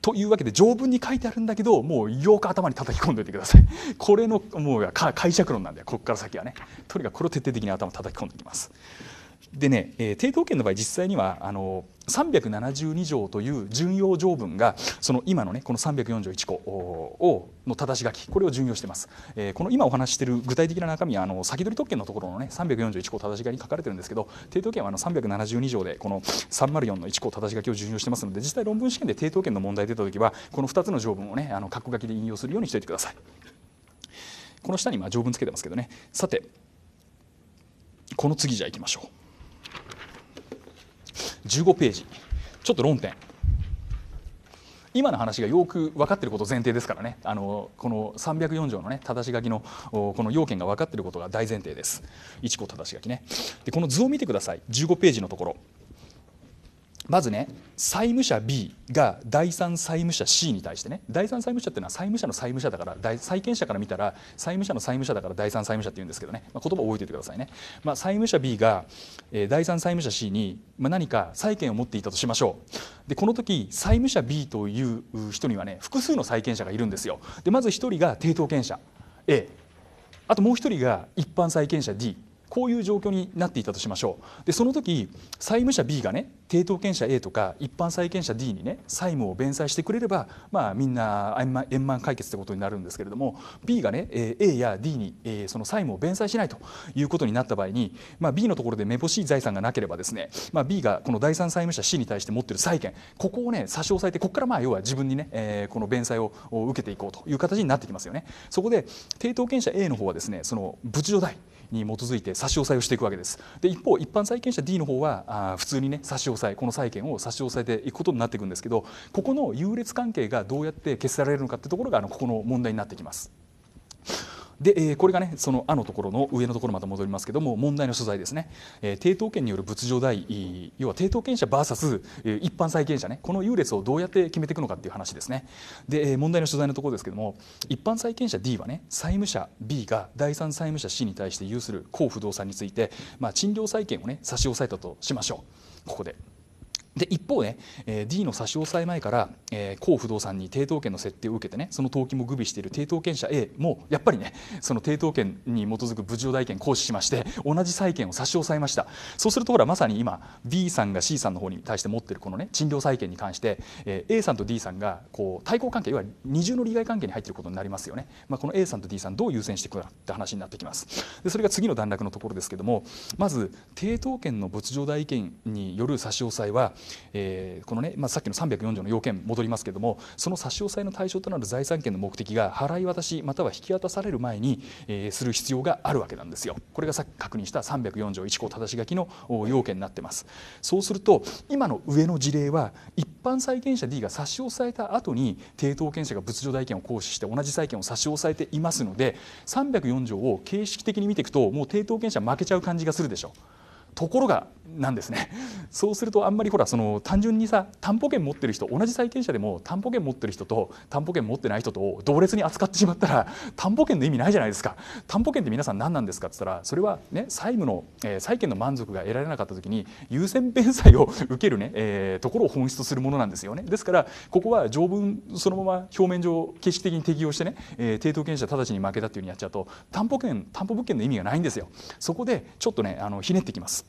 というわけで条文に書いてあるんだけどもうよく頭に叩き込んでおいてください これのもう解釈論なんだよここから先はねとにかくこれを徹底的に頭叩き込んでいきますでね、えー、抵当権の場合実際にはあの372条という順用条文がその今のねこの341項をの正し書きこれを順用してます、えー、この今お話している具体的な中身はあの先取り特権のところのね341項正し書きに書かれてるんですけど抵当権はあの372条でこの304の1項正し書きを順用してますので実際論文試験で抵当権の問題出た時はこの2つの条文をねあの括弧書きで引用するようにしておいてくださいこの下にまあ条文つけてますけどねさてこの次じゃあいきましょう15ページちょっと論点今の話がよく分かっていること前提ですからねあのこの304条のね正し書きのこの要件が分かっていることが大前提です一個正し書きねでこの図を見てください15ページのところまずね債務者 B が第三債務者 C に対してね第三債務者っていうのは債務者の債務者だから債権者から見たら債務者の債務者だから第三債務者っていうんですけどね、まあ、言葉を覚えておいてくださいね、まあ、債務者 B が、えー、第三債務者 C に、まあ、何か債権を持っていたとしましょうでこの時債務者 B という人にはね複数の債権者がいるんですよでまず1人が抵当権者 A あともう1人が一般債権者 D こういう状況になっていたとしましょうでその時債務者 B がね抵当権者 A とか一般債権者 D にね債務を弁済してくれれば、まあ、みんな円満解決ってことになるんですけれども B がね A や D にその債務を弁済しないということになった場合に、まあ、B のところでめぼしい財産がなければですね、まあ、B がこの第三債務者 C に対して持っている債権ここをね差し押さえてここからまあ要は自分にね、えこの弁済を受けていこうという形になってきますよね。そこで抵当権者 A の方はですねその物上代に基づいて差し押さえをしていくわけです。で一方一般債権者 D の方はあ普通にね差し押さえこの債権を差し押さえていくことになっていくんですけどここの優劣関係がどうやって消せられるのかってところがあのここの問題になってきます。で、えー、これがねその「あ」のところの上のところまた戻りますけども問題の所在ですね、えー、抵当権による仏上代要は抵当権者 VS 一般債権者ねこの優劣をどうやって決めていくのかっていう話ですねで問題の所在のところですけども一般債権者 D はね債務者 B が第三債務者 C に対して有する高不動産について、まあ、賃料債権をね差し押さえたとしましょうここで。で一方ね、えー、D の差し押さえ前から、えー、不動産に抵当権の設定を受けてねその登記も具備している抵当権者 A もやっぱりねその抵当権に基づく物上代権行使しまして同じ債権を差し押さえましたそうするとほらまさに今 B さんが C さんの方に対して持っているこのね賃料債権に関して、えー、A さんと D さんがこう対抗関係いわゆる二重の利害関係に入っていることになりますよね、まあ、この A さんと D さんどう優先していくかって話になってきますでそれが次の段落のところですけどもまず抵当権の物上代権による差し押さえはえー、このね、まあ、さっきの3 0 4条の要件戻りますけれどもその差し押さえの対象となる財産権の目的が払い渡しまたは引き渡される前に、えー、する必要があるわけなんですよ。これがさっき確認した304条1項ただし書きの要件になってます。そうすると今の上の事例は一般債権者 D が差し押さえた後に抵当権者が物譲代権を行使して同じ債権を差し押さえていますので304条を形式的に見ていくともう抵当権者負けちゃう感じがするでしょう。ところがなんですね そうするとあんまりほらその単純にさ担保権持ってる人同じ債権者でも担保権持ってる人と担保権持ってない人と同列に扱ってしまったら 担保権の意味ないじゃないですか担保権って皆さん何なんですかって言ったらそれはね債務の、えー、債権の満足が得られなかった時に優先弁済を受けるね、えー、ところを本質とするものなんですよねですからここは条文そのまま表面上形式的に適用してね、えー、抵当権者直ちに負けたっていうふうにやっちゃうと担保権担保物件の意味がないんですよそこでちょっとねあのひねってきます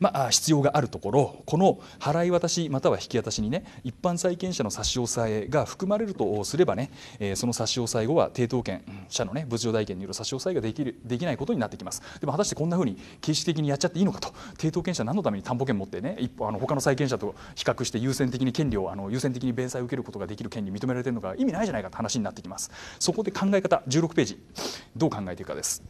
まあ、必要があるところこの払い渡しまたは引き渡しにね一般債権者の差し押さえが含まれるとすればね、その差し押さえ後は抵当権者のね物上代権による差し押さえができるできないことになってきますでも果たしてこんなふうに形式的にやっちゃっていいのかと抵当権者何のために担保権持ってね一あの他の債権者と比較して優先的に権利をあの優先的に弁済を受けることができる権利認められてるのか意味ないじゃないかって話になってきますそこで考え方16ページどう考えていくかです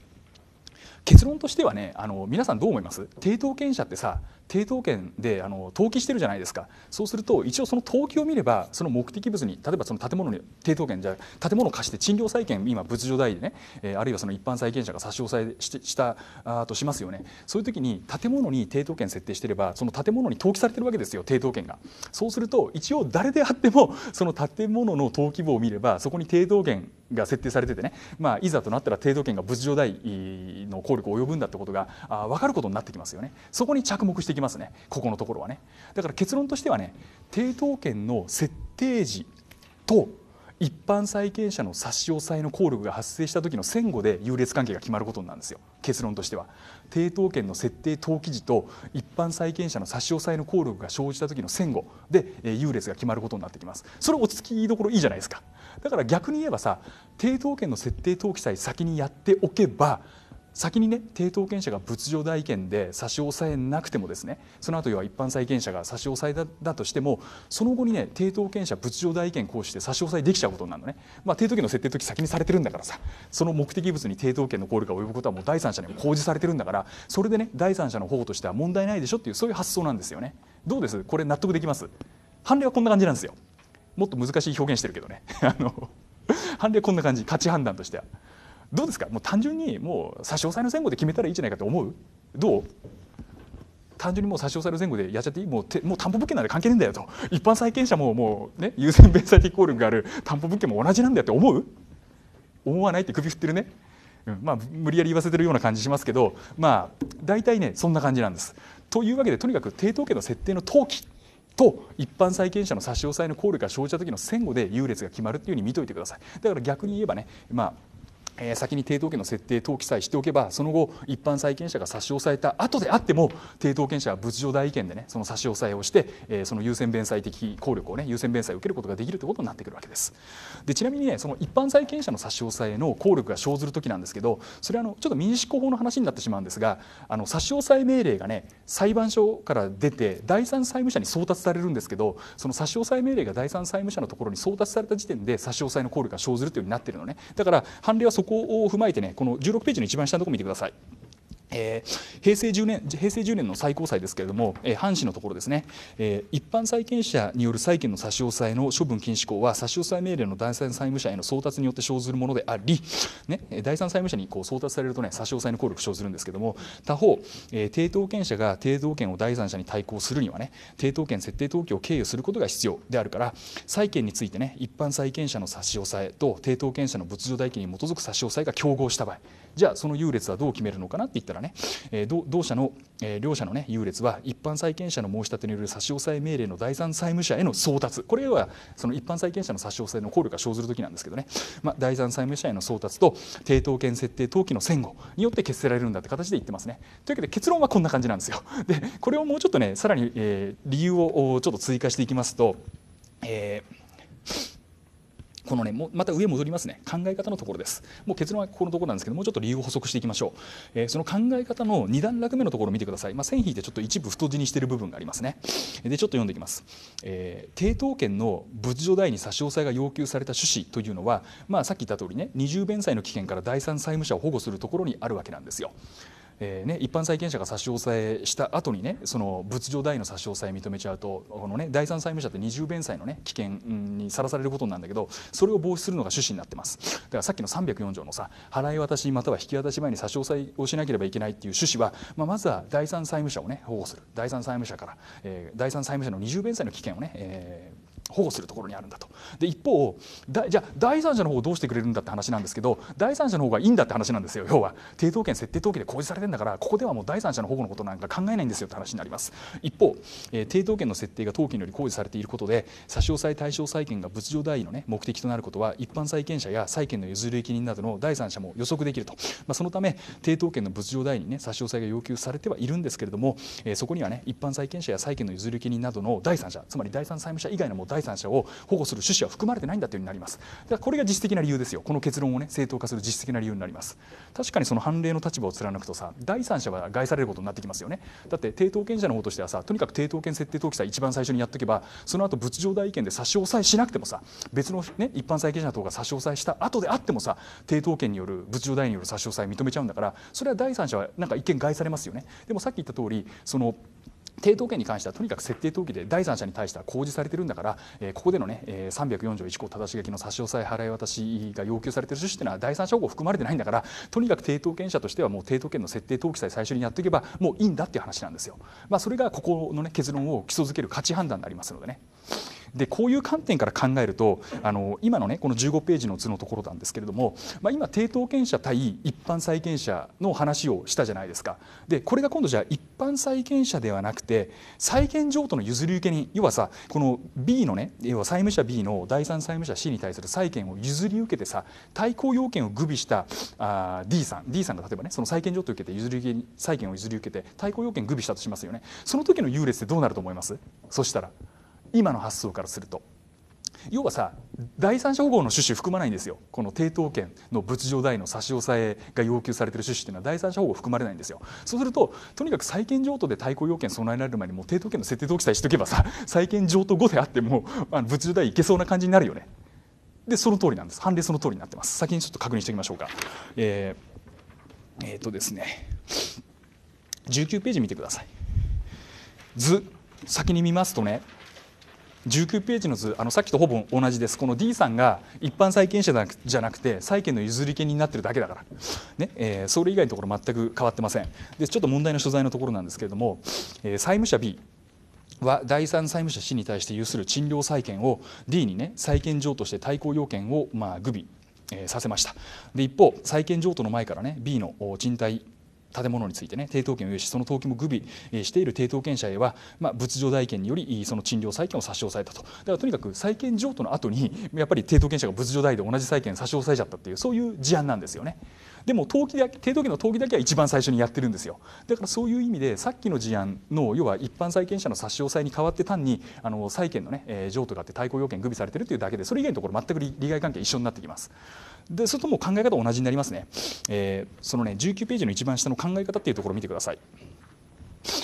結論としてはねあの皆さんどう思います抵当権者ってさ抵当権であの登記してるじゃないですかそうすると一応その登記を見ればその目的物に例えばその建物に抵当権じゃ建物を貸して賃料債権今物上代でね、えー、あるいはその一般債権者が差し押さえししたあとしますよねそういう時に建物に抵当権設定してればその建物に登記されてるわけですよ抵当権がそうすると一応誰であってもその建物の登記簿を見ればそこに抵当権が設定されててね、まあ、いざとなったら抵当権が物上代の効力を及ぶんだってことがあ分かることになってきますよねそこに着目していきますねここのところはねだから結論としてはね抵当権の設定時と一般債権者の差し押さえの効力が発生した時の戦後で優劣関係が決まることなんですよ結論としては抵当権の設定登記時と一般債権者の差し押さえの効力が生じた時の戦後で、え優劣が決まることになってきますそれ落ち着きどころいいじゃないですかだから逆に言えばさ抵当権の設定登記さえ先にやっておけば先にね抵当権者が仏上代意見で差し押さえなくてもですねその後要は一般債権者が差し押さえだだとしてもその後にね抵当権者仏上代意見行使して差し押さえできちゃうことになるのね、まあ、抵当権の設定の時先にされてるんだからさその目的物に抵当権の効力が及ぶことはもう第三者にも公示されてるんだからそれでね第三者の保護としては問題ないでしょっていうそういう発想なんですよねどうですこれ納得できます判例はこんな感じなんですよもっと難しい表現してるけどね あの判例こんな感じ価値判断としては。どうですかもう単純にもう差し押さえの前後で決めたらいいじゃないかと思うどう単純にもう差し押さえの前後でやっちゃっていいもうてもう担保物件なんて関係ねえんだよと一般債権者ももう、ね、優先弁済的効力がある担保物件も同じなんだよって思う思わないって首振ってるね、うん、まあ無理やり言わせてるような感じしますけどまあ大体ねそんな感じなんです。というわけでとにかく抵当権の設定の登記と一般債権者の差し押さえの効力が生じた時の前後で優劣が決まるっていうふうに見といてくださいだから逆に言えばね、まあえ先に抵当権の設定登記さえしておけばその後一般債権者が差し押さえた後であっても抵当権者は物情代意見でねその差し押さえをして、えその優先弁済的効力をね優先弁済を受けることができるということになってくるわけですでちなみにねその一般債権者の差し押さえの効力が生ずる時なんですけどそれはあのちょっと民事執行法の話になってしまうんですがあの差し押さえ命令がね裁判所から出て第三債務者に送達されるんですけどその差し押さえ命令が第三債務者のところに送達された時点で差し押さえの効力が生ずるというようになってるのねだから判例はそここを踏まえてねこの16ページの一番下のとこ見てください。えー、平成10年平成10年の最高裁ですけれども、えー、藩士のところですね、えー、一般債権者による債権の差し押さえの処分禁止法は差し押さえ命令の第三債務者への送達によって生ずるものであり、ね、第三債務者にこう送達されると、ね、差し押さえの効力生ずるんですけれども他方、えー、抵当権者が抵当権を第三者に対抗するにはね抵当権設定登記を経由することが必要であるから債権についてね一般債権者の差し押さえと抵当権者の物情代金に基づく差し押さえが競合した場合じゃあその優劣はどう決めるのかなって言ったらね、えー、同社の、えー、両社の、ね、優劣は一般債権者の申し立てによる差し押さえ命令の第三債務者への送達これはその一般債権者の差し押さえの効力が生ずる時なんですけどね、まあ、第三債務者への送達と抵当権設定登記の戦後によって決せられるんだって形で言ってますね。というわけで結論はこんな感じなんですよ。でこれをもうちょっとねさらに、えー、理由をちょっと追加していきますと、えーこのねもまた上戻りますね考え方のところですもう結論はここのところなんですけどもうちょっと理由を補足していきましょう、えー、その考え方の2段落目のところを見てください、まあ、線引いてちょっと一部太字にしている部分がありますねでちょっと読んでいきます、えー、抵当権の仏女代に差し押さえが要求された趣旨というのは、まあ、さっき言った通りね二重弁済の危険から第三債務者を保護するところにあるわけなんですよえーね、一般債権者が差し押さえした後にねその物上代の差し押さえ認めちゃうとこの、ね、第三債務者って二重弁済の、ね、危険にさらされることなんだけどそれを防止するのが趣旨になってますだからさっきの304条のさ払い渡しまたは引き渡し前に差し押さえをしなければいけないっていう趣旨は、まあ、まずは第三債務者をね保護する第三債務者から、えー、第三債務者の二重弁済の危険をね、えー保護するところにあるんだとで一方じゃあ第三者の方をどうしてくれるんだって話なんですけど第三者の方がいいんだって話なんですよ要は抵当権設定登記で公示されてんだからここではもう第三者の保護のことなんか考えないんですよって話になります一方、えー、抵当権の設定が登記により公示されていることで差し押さえ対象債権が物上代位の、ね、目的となることは一般債権者や債権の譲り受け人などの第三者も予測できると、まあ、そのため抵当権の物上代位に、ね、差し押さえが要求されてはいるんですけれども、えー、そこには、ね、一般債権者や債権の譲り受け人などの第三者つまり第三債務者以外のもう第第三者を保護する趣旨は含まれてないんだというになりますだからこれが実質的な理由ですよこの結論をね正当化する実質的な理由になります確かにその判例の立場を貫くとさ第三者は害されることになってきますよねだって抵当権者の方としてはさとにかく抵当権設定登記さ一番最初にやっとけばその後物上代意見で差し押さえしなくてもさ別の、ね、一般債権者の方が差し押さえした後であってもさ抵当権による物上代による差し押さえ認めちゃうんだからそれは第三者はなんか一見害されますよねでもさっき言った通りその抵当権に関してはとにかく設定登記で第三者に対しては公示されてるんだから、えー、ここでのね、えー、3 4 1項正し書きの差し押さえ払い渡しが要求されてる趣旨っていうのは第三者保護含まれてないんだからとにかく抵当権者としてはもう抵当権の設定登記さえ最初にやっていけばもういいんだっていう話なんですよ。まあ、それがここの、ね、結論を基礎づける価値判断になりますのでね。でこういう観点から考えるとあの今のねこの15ページの図のところなんですけれども、まあ、今低等権者対一般債権者の話をしたじゃないですかでこれが今度じゃあ一般債権者ではなくて債権譲渡の譲り受けに要はさこの B のね要は債務者 B の第三債務者 C に対する債権を譲り受けてさ対抗要件を具備したあ D さん D さんが例えばねその債権譲渡を受けて譲り受け債権を譲り受けて対抗要件具備したとしますよねその時の優劣ってどうなると思いますそしたら今の発想からすると要はさ第三者保護の趣旨含まないんですよこの抵当権の物上代の差し押さえが要求されてる趣旨というのは第三者保護含まれないんですよそうするととにかく債権譲渡で対抗要件備えられる前にもう抵当権の設定登記さえしとけばさ債権譲渡後であってもあの物上代いけそうな感じになるよねでその通りなんです判例その通りになってます先にちょっと確認しておきましょうかえー、えー、とですね19ページ見てください図先に見ますとね19ページの図あのさっきとほぼ同じですこの D さんが一般債権者じゃなくて債権の譲り権になってるだけだから、ねえー、それ以外のところ全く変わってませんでちょっと問題の所在のところなんですけれども、えー、債務者 B は第三債務者 C に対して有する賃料債権を D にね債権譲として対抗要件をまあ具備させましたで一方債権譲渡の前からね B の賃貸建物についてね抵当権を有しその登記も具備している抵当権者へは、まあ、仏像代権によりその賃料債権を差し押さえたとだからとにかく債権譲渡の後にやっぱり抵当権者が仏像代で同じ債権差し押さえちゃったっていうそういう事案なんですよね。でも登記だけ抵当権の登記だけは一番最初にやってるんですよだからそういう意味でさっきの事案の要は一般債権者の差し押さえに代わって単にあの債権のね譲渡があって対抗要件具備されてるっていうだけでそれ以外のところ全く利害関係一緒になってきます。でそれとも考え方同じになりますね、えー、そのね19ページの一番下の考え方っていうところを見てください、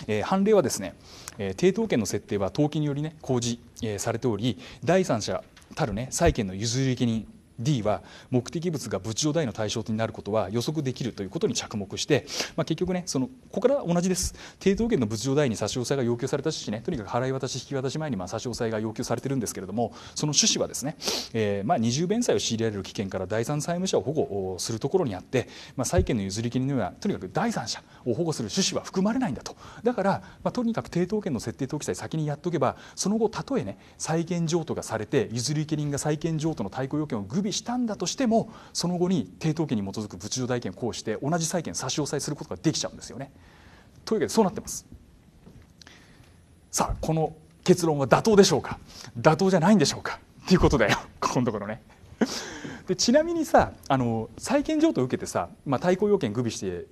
えー、判例はですね、えー、抵当権の設定は登記によりね公示、えー、されており第三者たるね債権の譲り受け人 D は目的物が物上代の対象となることは予測できるということに着目して、まあ、結局ねそのここから同じです抵当権の物上代に差し押さえが要求されたしねとにかく払い渡し引き渡し前にまあ差し押さえが要求されてるんですけれどもその趣旨はですね、えー、まあ二重弁済を強いられる危険から第三債務者を保護するところにあって、まあ、債権の譲り切りにはとにかく第三者を保護する趣旨は含まれないんだとだから、まあ、とにかく抵当権の設定登記さえ先にやっとけばその後たとえね債権譲渡がされて譲り切りが債権譲渡の対抗要件を具備備したんだとしてもその後に抵当権に基づく物上代権を行使して同じ債権差し押さえすることができちゃうんですよね。というわけでそうなってます。さあこの結論は妥当でしょうか妥当じゃないんでしょうかっていうことだよここのところねでちなみにさあの債権譲渡を受けてさ、まあ、対抗要件具備して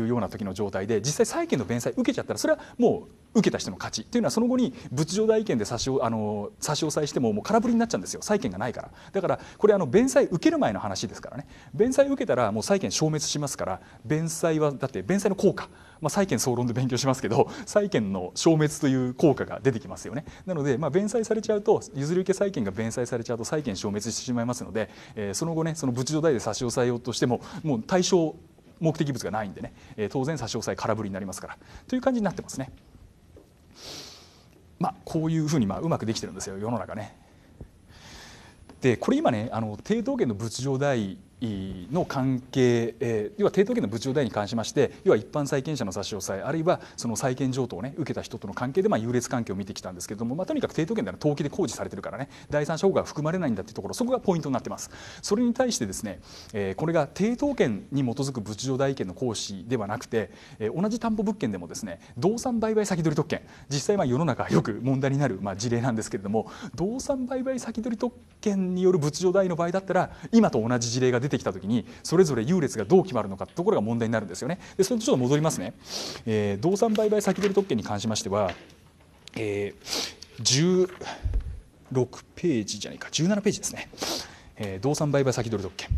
るような時の状態で実際債権の弁済受けちゃったらそれはもう受けた人の勝ちというのはその後に物上代意見で差しあの差し押さえしてももう空振りになっちゃうんですよ債権がないからだからこれあの弁済受ける前の話ですからね弁済受けたらもう債権消滅しますから弁済はだって弁済の効果まあ、債権総論で勉強しますけど債権の消滅という効果が出てきますよねなので、まあ、弁済されちゃうと譲り受け債権が弁済されちゃうと債権消滅してしまいますので、えー、その後ねその物上代で差し押さえようとしてももう対象目的物がないんでね、え当然差し押さえ空振りになりますからという感じになってますね。まあ、こういうふうにまあうまくできてるんですよ世の中ね。でこれ今ねあの低等元の物情代の関係、えー、要は抵当権の物上代に関しまして要は一般債権者の差し押さえあるいはその債権譲渡を、ね、受けた人との関係で、まあ、優劣関係を見てきたんですけれども、まあ、とにかく抵当権では登記で工事されてるからね第三者保護が含まれないんだというところそこがポイントになってます。それに対してですね、えー、これが抵当権に基づく物上代権の行使ではなくて、えー、同じ担保物件でもですね動産売買先取り特権実際まあ世の中よく問題になる、まあ、事例なんですけれども動産売買先取り特権による物上代の場合だったら今と同じ事例が出ててきたときにそれぞれ優劣がどう決まるのかところが問題になるんですよね。でそれとちょっと戻りますね。えー、動産売買先取り特権に関しましては、えー、16ページじゃないか17ページですね。えー、動産売買先取り特権。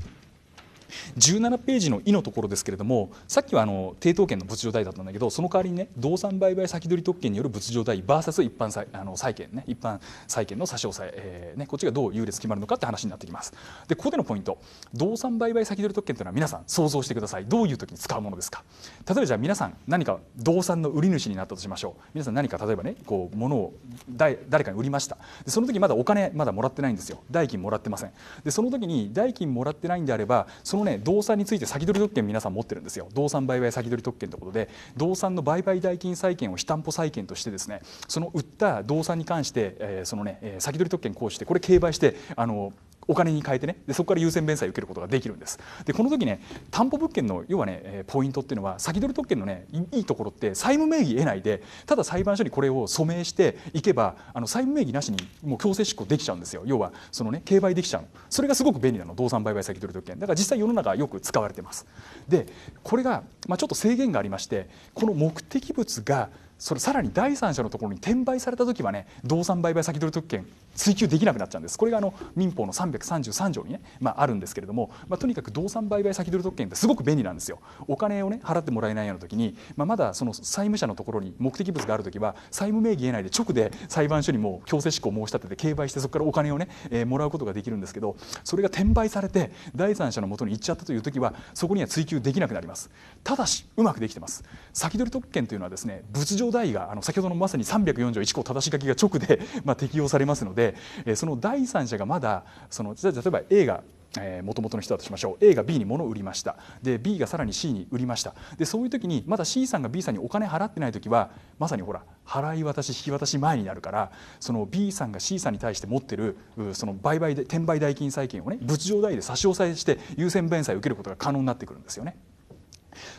17ページの「い」のところですけれどもさっきはあの抵当権の物上代だったんだけどその代わりにね動産売買先取り特権による物上代 VS 一般債あの債権ね一般債権の差し押さええー、ね、こっちがどう優劣決まるのかって話になってきます。でここでのポイント動産売買先取り特権というのは皆さん想像してくださいどういう時に使うものですか例えばじゃあ皆さん何か動産の売り主になったとしましょう皆さん何か例えばねこう物をだ誰かに売りましたでその時まだお金まだもらってないんですよ代金もらってませんでその時に代金もらってないんであればそのね動産について先取り特権皆さん持ってるんですよ動産売買先取り特権ということで動産の売買代金債権を非担保債権としてですねその売った動産に関して、えー、そのね先取り特権行使してこれ競売してあのお金に変えてねでそこから優先弁済を受けることができるんですでこの時ね担保物件の要はねえポイントっていうのは先取り特権のねいいいところって債務名義得ないでただ裁判所にこれを署名していけばあの債務名義なしにもう強制執行できちゃうんですよ要はそのね競売できちゃうそれがすごく便利なの動産売買先取り特権だから実際世の中よく使われてますでこれが、まあ、ちょっと制限がありましてこの目的物がそれさらに第三者のところに転売された時はね動産売買先取り特権追求できなくなっちゃうんですこれがあの民法の三百三十三条にね、まあ、あるんですけれども、まあ、とにかく動産売買先取り特権ってすごく便利なんですよお金をね払ってもらえないような時に、まあ、まだその債務者のところに目的物がある時は債務名義得ないで直で裁判所にも強制執行申し立てて競売してそこからお金をね、えー、もらうことができるんですけどそれが転売されて第三者の元に行っちゃったという時はそこには追求できなくなりますただしうまくできてます先取り特権というのはですね物上代があの先ほどのまさに三百四条一項正し書きが直で、まあ、適用されますのでで、えその第三者がまだその例えば A がもともとの人だとしましょう A が B に物を売りましたで B がさらに C に売りましたでそういう時にまだ C さんが B さんにお金払ってない時はまさにほら払い渡し引き渡し前になるからその B さんが C さんに対して持ってるその売買で転売代金債権をね物上代で差し押さえして優先弁済を受けることが可能になってくるんですよね。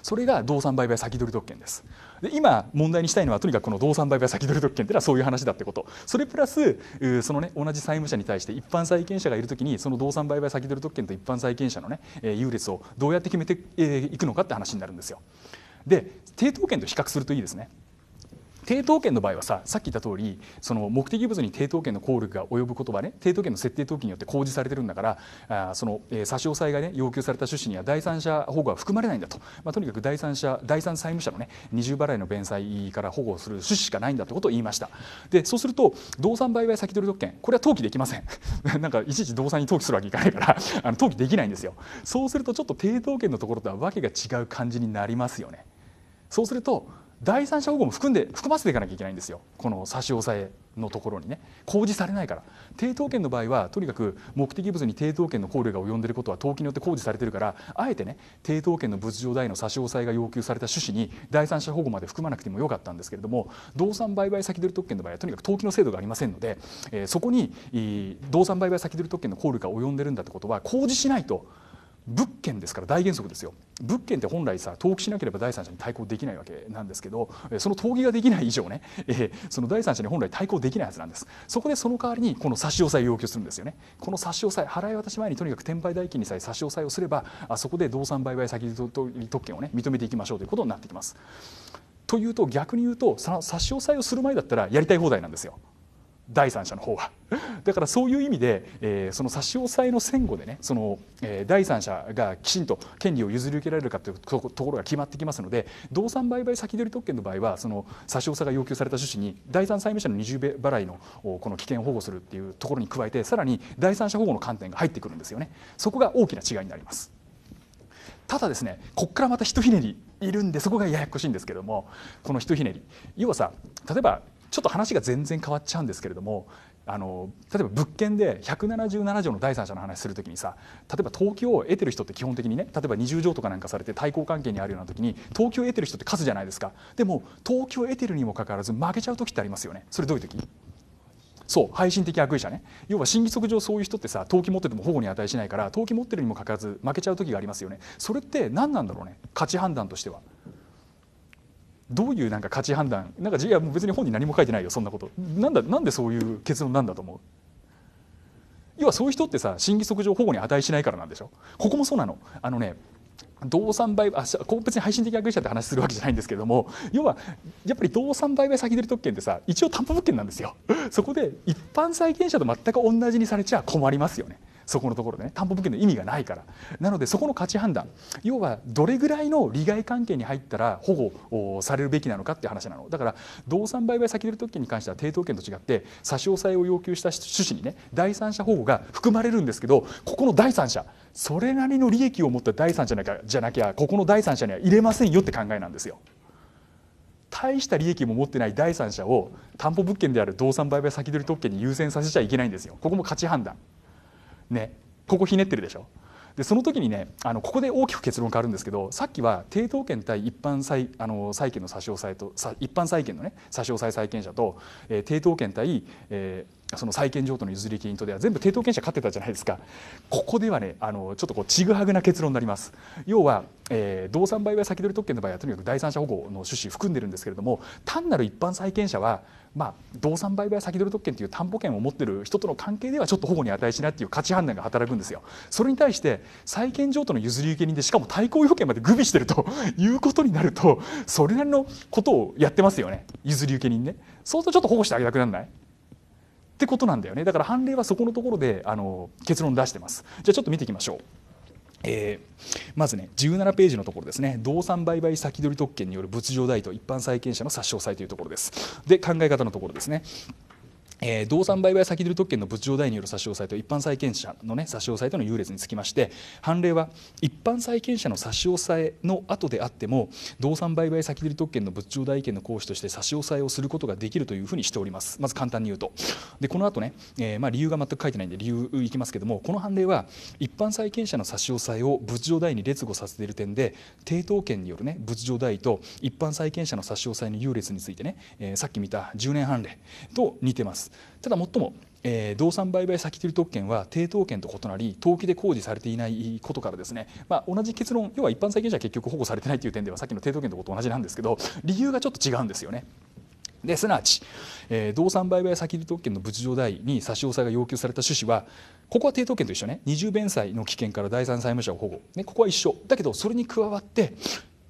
それが動産売買先取り特権ですで今問題にしたいのはとにかくこの動産売買先取り特権っていうのはそういう話だってことそれプラスそのね同じ債務者に対して一般債権者がいるときにその動産売買先取り特権と一般債権者のね優劣をどうやって決めていくのかって話になるんですよ。で抵当権と比較するといいですね。抵当権の場合はささっき言った通りその目的物に抵当権の効力が及ぶことはね抵当権の設定登記によって公示されてるんだからあその、えー、差し押さえがね要求された趣旨には第三者保護は含まれないんだと、まあ、とにかく第三者第三債務者のね二重払いの弁済から保護する趣旨しかないんだということを言いましたでそうすると動産売買先取り特権これは登記できません なんかいちいち動産に登記するわけいかないからあの登記できないんですよそうするとちょっと抵当権のところとはわけが違う感じになりますよねそうすると第三者保護も含んで含ませていかなきゃいけないんですよこの差し押さえのところにね公示されないから抵当権の場合はとにかく目的物に抵当権の考慮が及んでいることは登記によって公示されてるからあえてね抵当権の物上代の差し押さえが要求された趣旨に第三者保護まで含まなくてもよかったんですけれども動産売買先取り特権の場合はとにかく登記の制度がありませんので、えー、そこに動産売買先取り特権の考慮が及んでるんだということは公示しないと物件ですから大原則ですよ物件って本来さ登記しなければ第三者に対抗できないわけなんですけどその登記ができない以上ね、えその第三者に本来対抗できないはずなんですそこでその代わりにこの差し押さえを要求するんですよねこの差し押さえ払い渡し前にとにかく転売代金にさえ差し押さえをすればあそこで動産売買先取特権をね認めていきましょうということになってきますというと逆に言うと差し押さえをする前だったらやりたい放題なんですよ第三者の方は。だからそういう意味で、えー、その差し押さえの戦後でねその、えー、第三者がきちんと権利を譲り受けられるかというところが決まってきますので動産売買先取り特権の場合はその差し押さえが要求された趣旨に第三債務者の二重払いのこの危険を保護するっていうところに加えてさらに第三者保護の観点が入ってくるんですよねそこが大きな違いになりますただですねここからまたひとひねりいるんでそこがややこしいんですけどもこのひとひねり要はさ例えばちょっと話が全然変わっちゃうんですけれどもあの例えば物件で177条の第三者の話するときにさ例えば東京を得てる人って基本的にね例えば20条とかなんかされて対抗関係にあるようなときに東京を得てる人って数じゃないですかでも東京を得てるにもかかわらず負けちゃう時ってありますよねそれどういう時そう配信的悪意者ね要は心理則上そういう人ってさ登記持ってても保護に値しないから登記持ってるにもかかわらず負けちゃう時がありますよねそれって何なんだろうね価値判断としてはどういうなんか価値判断なんかいやもう別に本に何も書いてないよそんなことなんだなんでそういう結論なんだと思う要はそういう人ってさ心理則上保護に値しないからなんでしょここもそうなのあのね動産売買あ別に配信的役者って話するわけじゃないんですけども要はやっぱり動産売買先取り特権ってさ一応担保物件なんですよそこで一般債権者と全く同じにされちゃ困りますよねそこのところね担保物件の意味がないからなのでそこの価値判断要はどれぐらいの利害関係に入ったら保護されるべきなのかって話なのだから動産売買先取り特権に関しては抵当権と違って差し押さえを要求した趣旨にね第三者保護が含まれるんですけどここの第三者それなりの利益を持った第三者じゃなきゃここの第三者には入れませんよって考えなんですよ。大した利益も持ってない第三者を担保物件である動産売買先取り特権に優先させちゃいけないんですよ。ここも価値判断。ね、ここひねってるでしょ。でその時にねあのここで大きく結論変わるんですけどさっきは抵当権対一般債あの債権の差し押さえとさ一般債権のね差し押さえ債権者と、え抵当権対、えー、その債権譲渡の譲り金とでは全部抵当権者勝ってたじゃないですかここではねあのちょっとこうちぐはぐな結論になります要は、えー、動産売買先取り特権の場合はとにかく第三者保護の趣旨含んでるんですけれども単なる一般債権者はまあ、動産売買先取り特権という担保権を持っている人との関係ではちょっと保護に値しないという価値判断が働くんですよ。それに対して債権譲渡の譲り受け人でしかも対抗要件まで具備しているということになるとそれなりのことをやってますよね譲り受け人ね。そうするとちょっと保護してあげたくならないってことなんだよねだから判例はそこのところであの結論出してますじゃあちょっと見ていきましょうえー、まずね17ページのところですね動産売買先取り特権による物上代と一般債権者の差し押さえというところですで考え方のところですねえー、動産売買先取特権の仏上代による差し押さえと一般債権者の、ね、差し押さえとの優劣につきまして判例は一般債権者の差し押さえの後であっても動産売買先取特権の仏上代権の行使として差し押さえをすることができるというふうにしておりますまず簡単に言うとでこの後ね、えー、まあ、理由が全く書いてないんで理由いきますけどもこの判例は一般債権者の差し押さえを仏上代に劣後させている点で抵当権によるね仏上代と一般債権者の差し押さえの優劣についてね、えー、さっき見た10年判例と似てますますただもっとも、えー、動産売買先取特権は抵当権と異なり登記で工事されていないことからですね、まあ、同じ結論要は一般債権者は結局保護されてないという点ではさっきの抵当権とこと同じなんですけど理由がちょっと違うんですよね。ですなわち、えー、動産売買先取特権の物上代に差し押さえが要求された趣旨はここは抵当権と一緒ね二重弁済の危険から第三債務者を保護、ね、ここは一緒だけどそれに加わって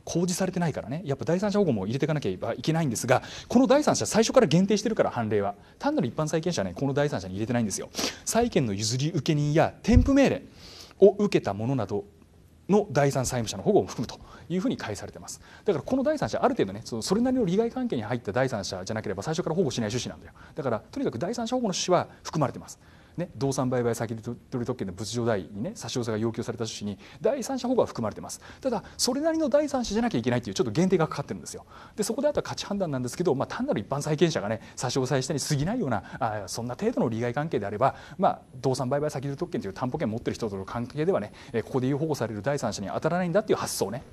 公示されてないからねやっぱ第三者保護も入れていかなきゃいけないんですがこの第三者最初から限定してるから判例は単なる一般債権者はねこの第三者に入れてないんですよ債権の譲り受け人や添付命令を受けたものなどの第三債務者の保護を含むというふうに返されてますだからこの第三者ある程度ねそのそれなりの利害関係に入った第三者じゃなければ最初から保護しない趣旨なんだよだからとにかく第三者保護の趣旨は含まれてますね、動産売買先取り特権の物上代にね差し押さえが要求された趣旨に第三者保護は含まれてますただそれなりの第三者じゃなきゃいけないっていうちょっと限定がかかってるんですよでそこであとは価値判断なんですけど、まあ、単なる一般債権者がね差し押さえしたに過ぎないようなあそんな程度の利害関係であれば、まあ、動産売買先取り特権という担保権を持ってる人との関係ではねここで保護される第三者に当たらないんだっていう発想ね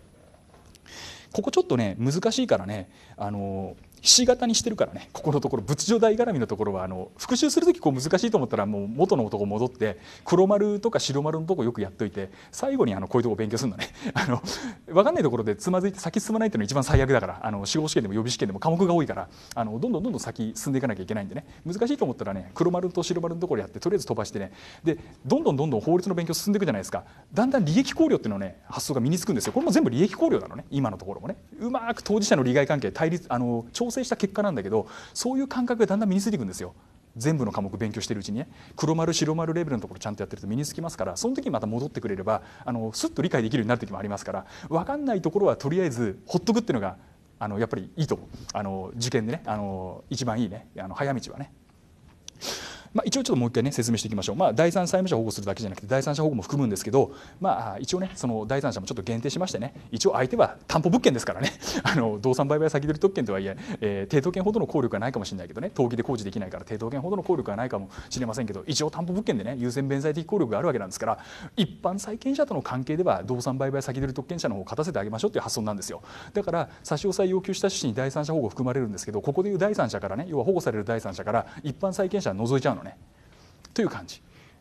ここちょっとね難しいからねあのひし形にしてるからねここのところ仏像台絡みのところはあの復習する時こう難しいと思ったらもう元の男戻って黒丸とか白丸のとこよくやっといて最後にあのこういうとこ勉強するのね あの分かんないところでつまずいて先進まないっていうのが一番最悪だからあの司法試験でも予備試験でも科目が多いからあのどんどんどんどん先進んでいかなきゃいけないんでね難しいと思ったらね黒丸と白丸のところやってとりあえず飛ばしてねでどんどんどんどん法律の勉強進んでいくじゃないですかだんだん利益考慮っていうのね発想が身につくんですよこれも全部利益考慮なのね今のところもねうまく当事者の利害関係対立あの調成した結果なんだけどそういう感覚がだんだん身についていくんですよ。全部の科目勉強してるうちにね黒丸白丸レベルのところちゃんとやってると身につきますからその時にまた戻ってくれればあのすっと理解できるようになる時もありますから分かんないところはとりあえずほっとくっていうのがあのやっぱりいいと思うあの受験でねあの一番いいねあの早道はね。まあ、一応ちょっともう一回ね説明していきましょう、まあ、第三債務者保護するだけじゃなくて第三者保護も含むんですけど、まあ、一応ねその第三者もちょっと限定しましてね一応相手は担保物件ですからね あの動産売買先取り特権とはいええー、抵当権ほどの効力はないかもしれないけどね登記で工事できないから抵当権ほどの効力はないかもしれませんけど一応担保物件でね優先弁済的効力があるわけなんですから一般債権者との関係では動産売買先取り特権者の方を勝たせてあげましょうという発想なんですよだから差し押さえ要求した趣旨に第三者保護含まれるんですけどここでいう第三者からね要は保護される第三者から一般債権者は除いちゃうののねという感じ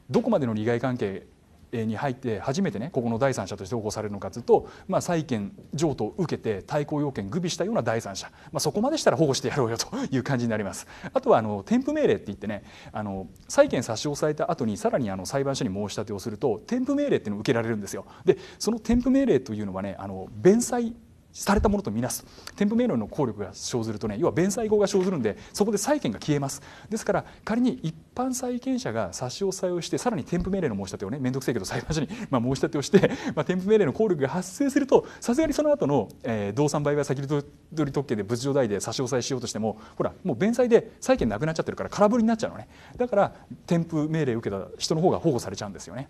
どこまでの利害関係に入って初めてねここの第三者として起こされるのかというと、まあ、債権譲渡を受けて対抗要件具備したような第三者、まあ、そこまでしたら保護してやろうよという感じになりますあとはあの添付命令って言ってねあの債権差し押さえた後にさらにあの裁判所に申し立てをすると添付命令っていうのを受けられるんですよでその添付命令というのはねあの弁済されたものとみなす添付命令の効力が生ずるとね要は弁済法が生ずるんでそこで債権が消えますですから仮に一般債権者が差し押さえをしてさらに添付命令の申し立てをね面倒くせえけど裁判所にまあ申し立てをして、まあ、添付命令の効力が発生するとさすがにその後の、えー、動産売買先取り特権で物上代で差し押さえしようとしてもほらもう弁済で債権なくなっちゃってるから空振りになっちゃうのねだから添付命令を受けた人の方が保護されちゃうんですよね。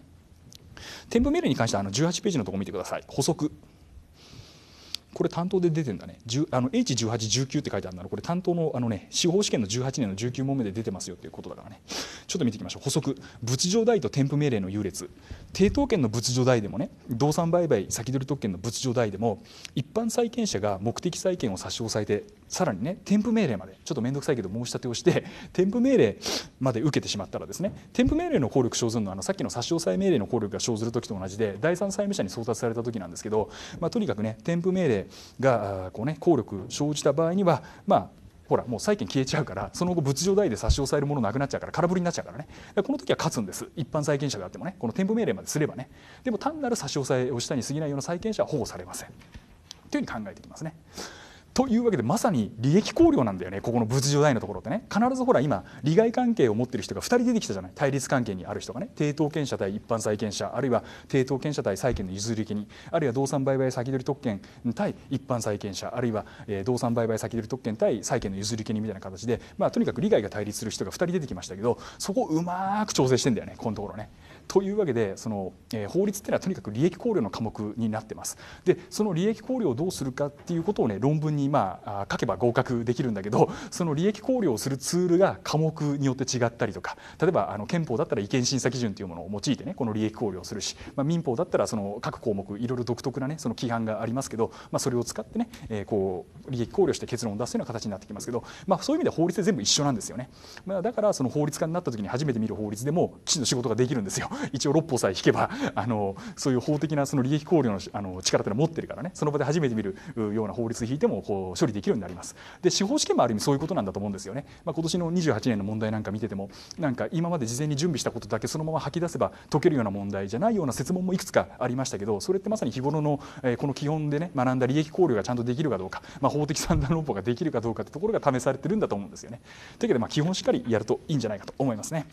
添付命令に関してはあの18ページのところ見てください補足これ担当で出てんだねあの H1819 って書いてあるだろ。これ担当のあの、ね、司法試験の18年の19問目で出てますよっていうことだからねちょっと見ていきましょう補足仏上代と添付命令の優劣抵当権の仏除代でもね動産売買先取り特権の仏除代でも一般債権者が目的債権を差し押さえてさらにね添付命令までちょっと面倒くさいけど申し立てをして添付命令まで受けてしまったらですね添付命令の効力生ずるのはあのさっきの差し押さえ命令の効力が生ずる時と同じで第三債務者に送達された時なんですけど、まあ、とにかくね添付命令がこう、ね、効力生じた場合には、まあ、ほらもう債権消えちゃうからその後仏像代で差し押さえるものなくなっちゃうから空振りになっちゃうからねこの時は勝つんです一般債権者であってもねこの添付命令まですればねでも単なる差し押さえをしたに過ぎないような債権者は保護されませんというふうに考えていきますね。というわけでまさに利益考慮なんだよねここの仏上代のところってね必ずほら今利害関係を持ってる人が2人出てきたじゃない対立関係にある人がね抵当権者対一般債権者あるいは抵当権者対債権の譲り受けにあるいは動産売買先取り特権対一般債権者あるいは、えー、動産売買先取り特権対債権の譲り受けにみたいな形で、まあ、とにかく利害が対立する人が2人出てきましたけどそこをうまく調整してんだよねこのところね。というわけでその、えー、法律っていうのはとにかく利益考慮の科目になってます。でその利益考慮をどうするかっていうことをね論文にまあ書けば合格できるんだけどその利益考慮をするツールが科目によって違ったりとか例えばあの憲法だったら違憲審査基準というものを用いてねこの利益考慮をするし、まあ、民法だったらその各項目いろいろ独特なねその規範がありますけど、まあ、それを使ってね、えー、こう利益考慮して結論を出すような形になってきますけど、まあ、そういう意味で法律で全部一緒なんですよね、まあ、だからその法律家になった時に初めて見る法律でもきちんと仕事ができるんですよ一応六法さえ引けば あのそういう法的なその利益考慮のあの力というのは持ってるからねその場で初めて見るような法律引いてもこう処理できるようになります。で司法試験もある意味そういうことなんだと思うんですよね。まあ、今年の28年の問題なんか見ててもなんか今まで事前に準備したことだけそのまま吐き出せば解けるような問題じゃないような説問もいくつかありましたけどそれってまさに日頃の、えー、この基本でね学んだ利益考慮がちゃんとできるかどうか、まあ、法的算段論法ができるかどうかってところが試されてるんだと思うんですよね。というわけでまあ基本しっかりやるといいんじゃないかと思いますね。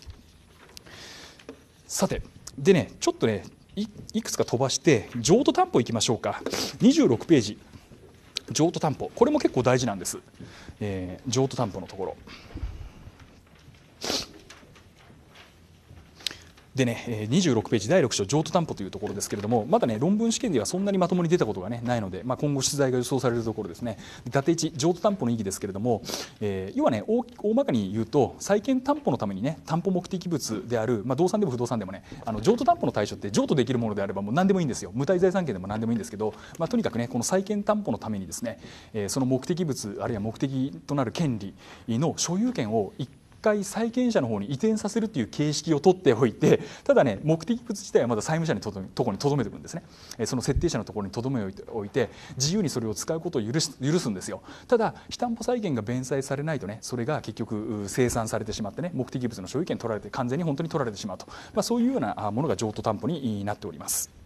さてでねちょっとねいくつか飛ばして譲渡担保いきましょうか26ページ譲渡担保これも結構大事なんです、えー、譲渡担保のところでね、26ページ第6章譲渡担保というところですけれどもまだね論文試験ではそんなにまともに出たことが、ね、ないので、まあ、今後出題が予想されるところですね伊達1譲渡担保の意義ですけれども、えー、要はね大大まかに言うと債権担保のためにね担保目的物である、まあ、動産でも不動産でもねあの譲渡担保の対象って譲渡できるものであればもう何でもいいんですよ無体財産権でも何でもいいんですけど、まあ、とにかくねこの債権担保のためにですね、えー、その目的物あるいは目的となる権利の所有権を一回債権者の方に移転させるという形式を取っておいてただね目的物自体はまだ債務者のところにとどめておくんですねその設定者のところにとどめておいて自由にそれを使うことを許す許すんですよただ非担保債権が弁済されないとねそれが結局生産されてしまってね目的物の所有権取られて完全に本当に取られてしまうと、まあ、そういうようなものが譲渡担保になっております。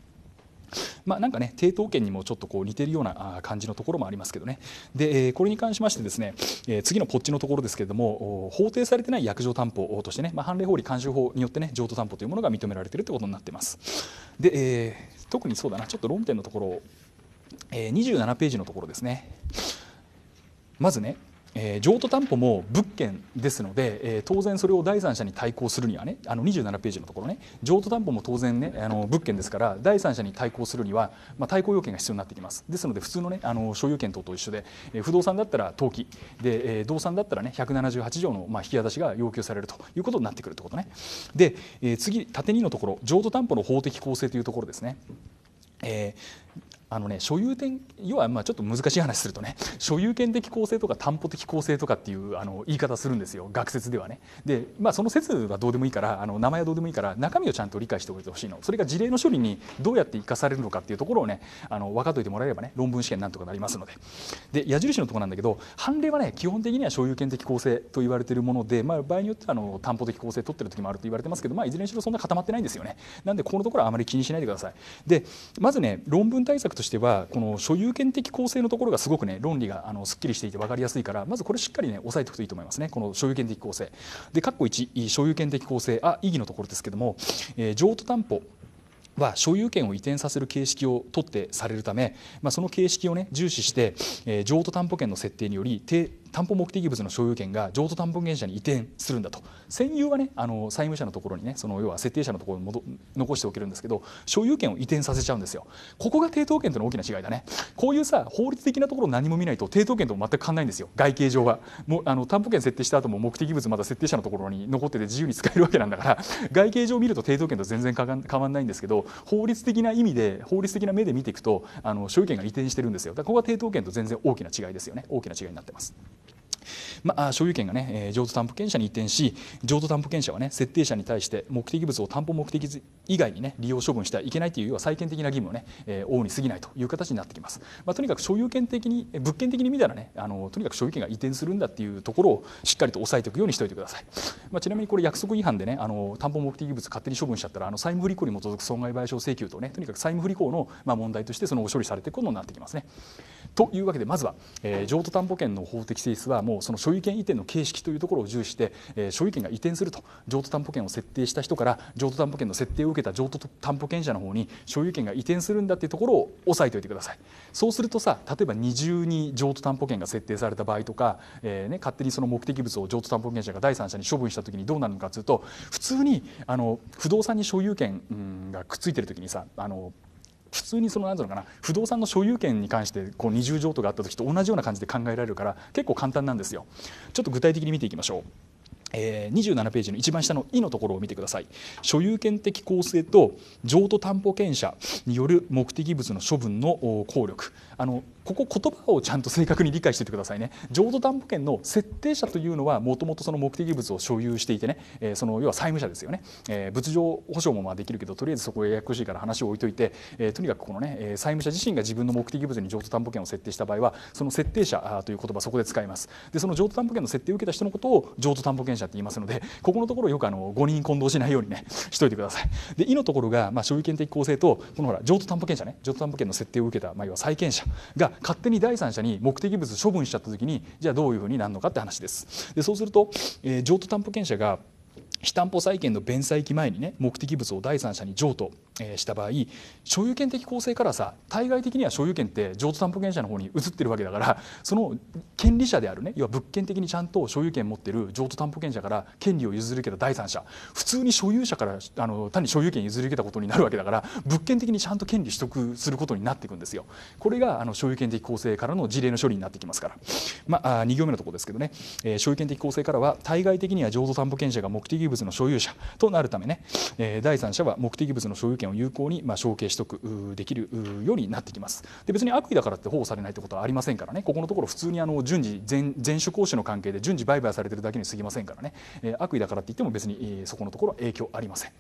まあ、なんかね、抵当権にもちょっとこう似てるような感じのところもありますけどね。で、これに関しましてですね、次のポッチのところですけれども、法定されてない約定担保としてね、まあ、判例法理監修法によってね、譲渡担保というものが認められているということになっています。で、え特にそうだな、ちょっと論点のところを、え27ページのところですね。まずね、えー、譲渡担保も物件ですので、えー、当然それを第三者に対抗するにはねあの27ページのところね譲渡担保も当然ねあの物件ですから第三者に対抗するには、まあ、対抗要件が必要になってきますですので普通のねあの所有権等と一緒で、えー、不動産だったら登記で、えー、動産だったらね178条の、まあ、引き渡しが要求されるということになってくるということねで、えー、次縦2のところ譲渡担保の法的構成というところですね、えーあのね所有権要はまあちょっと難しい話するとね 所有権的構成とか担保的構成とかっていうあの言い方するんですよ学説ではね。でまあその説はどうでもいいからあの名前はどうでもいいから中身をちゃんと理解しておいてほしいのそれが事例の処理にどうやって生かされるのかっていうところをねあの分かっておいてもらえればね論文試験なんとかなりますので。で矢印のところなんだけど判例はね基本的には所有権的構成と言われているもので、まあ、場合によってはあの担保的構成取ってる時もあると言われてますけど、まあ、いずれにしろそんな固まってないんですよね。なんでこのところはあまり気にしないでください。でまずね論文対策ととしてはこの所有権的構成のところがすごくね論理があのすっきりしていて分かりやすいからまずこれしっかりね押さえておくといいと思いますねこの所有権的構成で括弧1所有権的構成あ意義のところですけども、えー、譲渡担保は所有権を移転させる形式を取ってされるため、まあ、その形式を、ね、重視して、えー、譲渡担保権の設定により担保目的物の所有権が譲渡担保権者に移転するんだと占有はねあの債務者のところにねその要は設定者のところに残しておけるんですけど所有権を移転させちゃうんですよここが抵当権との大きな違いだねこういうさ法律的なところ何も見ないと抵当権とも全く変わんないんですよ外形上はもあの担保権設定した後も目的物まだ設定者のところに残ってて自由に使えるわけなんだから外形上見ると抵当権と全然変わんないんですけど法律的な意味で法律的な目で見ていくとあの所有権が移転してるんですよだからここは抵当権と全然大きな違いですよね大きな違いになってます。まあ、所有権がね、譲渡担保権者に移転し譲渡担保権者は、ね、設定者に対して目的物を担保目的以外に、ね、利用処分してはいけないという要は債権的な義務をね、えに過ぎないという形になってきます、まあ、とにかく所有権的に物件的に見たらねあのとにかく所有権が移転するんだっていうところをしっかりと押さえておくようにしておいてください、まあ、ちなみにこれ約束違反でねあの担保目的物勝手に処分しちゃったらあの債務不履行に基づく損害賠償請求とねとにかく債務不履行の、まあ、問題としてその処理されていくことになってきますね。というわけでまずは、えー、譲渡担保権の法的性質はもうその所有権移転の形式というところを重視して、えー、所有権が移転すると譲渡担保権を設定した人から譲渡担保権の設定を受けた譲渡担保権者の方に所有権が移転するんだっていうところを押さえておいてくださいそうするとさ例えば二重に譲渡担保権が設定された場合とか、えーね、勝手にその目的物を譲渡担保権者が第三者に処分した時にどうなるのかというと普通にあの不動産に所有権、うん、がくっついてる時にさあの普通にその何ていうのかな不動産の所有権に関してこう二重譲渡があった時と同じような感じで考えられるから結構簡単なんですよ。ちょっと具体的に見ていきましょう。えー、27ページの一番下の「い」のところを見てください所有権的構成と譲渡担保権者による目的物の処分の効力あのここ言葉をちゃんと正確に理解しててくださいね浄土担保権の設定者というのはもともとその目的物を所有していてね、えー、その要は債務者ですよね、えー、物情保証もまあできるけどとりあえずそこややこしいから話を置いといて、えー、とにかくこのね、えー、債務者自身が自分の目的物に譲渡担保権を設定した場合はその設定者という言葉そこで使いますでその譲渡担保権の設定を受けた人のことを譲渡担保権者って言いますのでここのところよくあの誤認混同しないようにねしといてくださいで「い」のところが、まあ、所有権的構成とこのほら譲渡担保権者ね譲渡担保権の設定を受けた、まあ、要は債権者が勝手に第三者に目的物処分しちゃった時にじゃあどういうふうになるのかって話です。でそうすると、えー、譲渡担保権者が非担保債権の弁済期前にね目的物を第三者に譲渡、えした場合所有権的構成からさ対外的には所有権って譲渡担保権者の方に移ってるわけだからその権利者であるね要は物件的にちゃんと所有権持ってる譲渡担保権者から権利を譲り受けた第三者普通に所有者からあの単に所有権譲り受けたことになるわけだから物件的にちゃんと権利取得することになっていくんですよ。これがあの所有権的構成からの事例の処理になってきますから。まあ、2行目のところですけどね、えー、所有権的構成からは対外的には譲渡担保権者が目的物の所有者となるためね、えー、第三者は目的物の所有権を有効にまあ承継取得できるようになってきます。で別に悪意だからって保護されないってことはありませんからねここのところ普通にあの順次全種講師の関係で順次売買されてるだけにすぎませんからね、えー、悪意だからって言っても別に、えー、そこのところは影響ありません。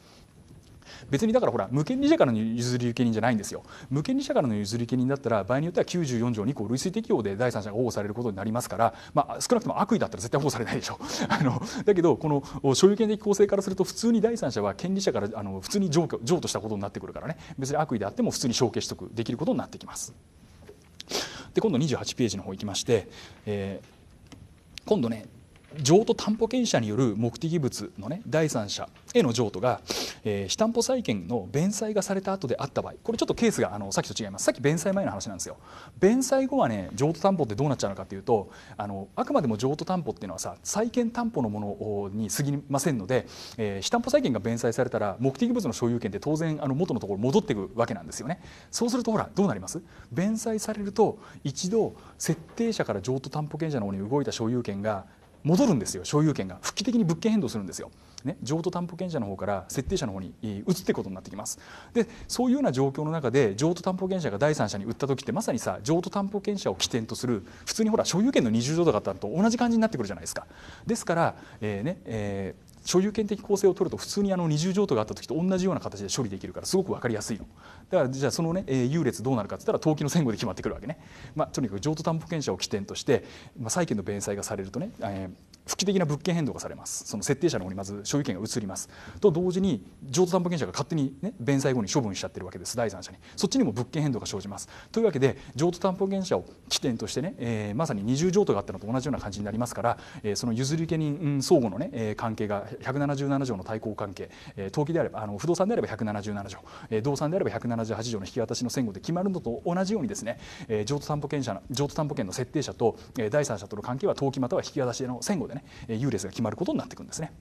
別にだからほら無権利者からの譲り受け人じゃないんですよ無権利者からの譲り受け人だったら場合によっては94条2項類推適用で第三者が保護されることになりますから、まあ、少なくとも悪意だったら絶対保護されないでしょ あのだけどこの所有権的構成からすると普通に第三者は権利者からあの普通に譲譲渡したことになってくるからね別に悪意であっても普通に承継取得できることになってきます。で今度28ページの方行きまして、えー、今度ね譲渡担保権者による目的物の、ね、第三者への譲渡が、えー、非担保債権の弁済がされた後であった場合これちょっとケースがあのさっきと違いますさっき弁済前の話なんですよ弁済後はね譲渡担保ってどうなっちゃうのかっていうとあのあくまでも譲渡担保っていうのはさ債権担保のものに過ぎませんので、えー、非担保債権が弁済されたら目的物の所有権って当然あの元のところ戻っていくわけなんですよねそうするとほらどうなります弁済されると一度設定者から譲渡担保権者の方に動いた所有権が戻るんですよ所有権が復帰的に物件変動するんですよ。ね、譲渡担保権者の方から設定者の方に移っていくことになってきますでそういうような状況の中で譲渡担保権者が第三者に売った時ってまさにさ譲渡担保権者を起点とする普通にほら所有権の二重譲渡だったのと同じ感じになってくるじゃないですかですから、えーねえー所有権的構成を取ると普通にあの二重譲渡があった時と同じような形で処理できるからすごく分かりやすいのだからじゃあそのね、えー、優劣どうなるかって言ったら登記の前後で決まってくるわけね、まあ、とにかく譲渡担保権者を起点として、まあ、債権の弁済がされるとね、えー不機的な物件変動がされますその設定者の方にまず所有権が移りますと同時に譲渡担保権者が勝手に、ね、弁済後に処分しちゃってるわけです第三者にそっちにも物件変動が生じますというわけで譲渡担保権者を起点としてね、えー、まさに二重譲渡があったのと同じような感じになりますから、えー、その譲り受け人、うん、相互のね、えー、関係が177条の対抗関係、えー、登記であればあの不動産であれば177条、えー、動産であれば178条の引き渡しの前後で決まるのと同じようにですね、えー、譲渡担保権者譲渡担保権の設定者と、えー、第三者との関係は登記または引き渡しの前後ででね優劣が決まることになっていくんですね。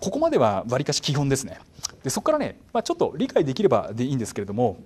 ここまではわりかし基本ですね。でそこからね、まあ、ちょっと理解できればでいいんですけれども、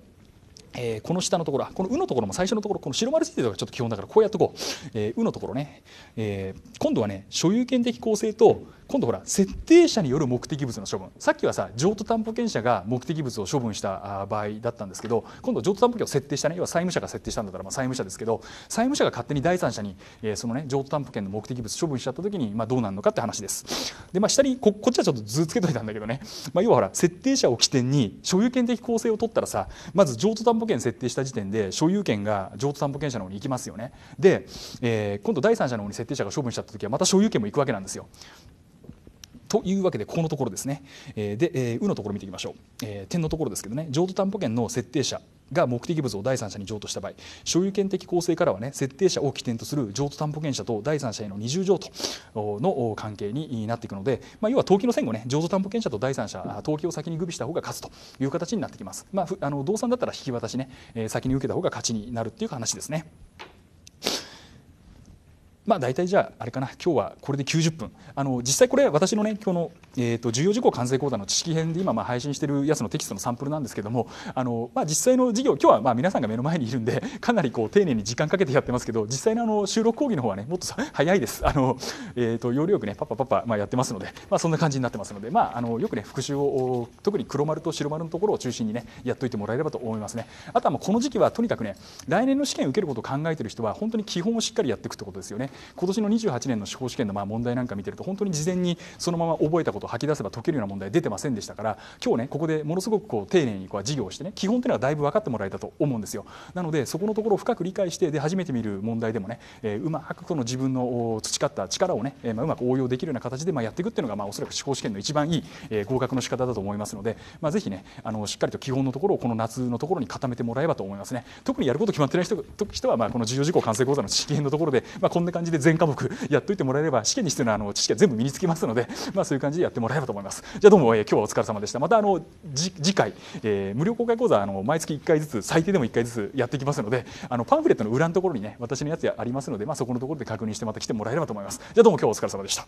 えー、この下のところこの「う」のところも最初のところこの白丸ついてるのがちょっと基本だからこうやっとこう「えー、う」のところね、えー、今度はね所有権的構成と今度ほら設定者による目的物の処分さっきはさ譲渡担保権者が目的物を処分した場合だったんですけど今度譲渡担保権を設定したね要は債務者が設定したんだったらまあ債務者ですけど債務者が勝手に第三者に、えー、そのね譲渡担保権の目的物処分しちゃった時に、まあ、どうなるのかって話です。でまあ下にここっちはちょっと図つけといたんだけどね、まあ、要はほら設定者を起点に所有権的構成を取ったらさまず譲渡担保権設定した時点で所有権が譲渡担保権者の方に行きますよね。で、えー、今度第三者の方に設定者が処分しちゃった時はまた所有権も行くわけなんですよ。というわけでこのところですね、えー、で、えー、うのところ見ていきましょう、えー、点のところですけどね譲渡担保権の設定者が目的物を第三者に譲渡した場合所有権的構成からはね設定者を起点とする譲渡担保権者と第三者への二重譲渡の関係になっていくので、まあ、要は登記の前後ね譲渡担保権者と第三者登記を先に具備した方が勝つという形になってきます、まあ、あの動産だったら引き渡しね先に受けた方が勝ちになるっていう話ですね。まあ、大体じゃああれかな今日はこれで90分あの実際これ私のね今日の、えーと、重要事項完成講座の知識編で今まあ配信してるやつのテキストのサンプルなんですけどもあの、まあ、実際の授業今日はまあ皆さんが目の前にいるんでかなりこう丁寧に時間かけてやってますけど実際のあの収録講義の方はねもっと早いですあの、えーと、要領よくねパパパパ、まあ、やってますので、まあ、そんな感じになってますので、まあ、あのよくね復習を特に黒丸と白丸のところを中心にねやっといてもらえればと思いますねあとはもうこの時期はとにかくね来年の試験受けることを考えてる人は本当に基本をしっかりやっていくってことですよね今年の28年の司法試験のまあ問題なんか見てると本当に事前にそのまま覚えたことを吐き出せば解けるような問題出てませんでしたから今日ねここでものすごくこう丁寧にこう授業をしてね基本ていうのはだいぶ分かってもらえたと思うんですよなのでそこのところを深く理解してで初めて見る問題でもね、えー、うまくこの自分の培った力をね、えー、まあうまく応用できるような形でまあやっていくっていうのがまあおそらく司法試験の一番いい、えー、合格の仕方だと思いますので、まあ、ぜひねあのしっかりと基本のところをこの夏のところに固めてもらえばと思いますね特にやること決まってない人人はまあこの重要事項完成講座の試験のところで、まあ、こんな感じで全科目 やっといてもらえれば試験に必要なあの知識は全部身につきますので、まあ、そういう感じでやってもらえればと思います。じゃどうも、えー、今日はお疲れ様でした。またあの次回、えー、無料公開講座あの毎月1回ずつ最低でも1回ずつやっていきますのであのパンフレットの裏のところにね私のやつありますので、まあ、そこのところで確認してまた来てもらえればと思います。じゃどうも今日はお疲れ様でした。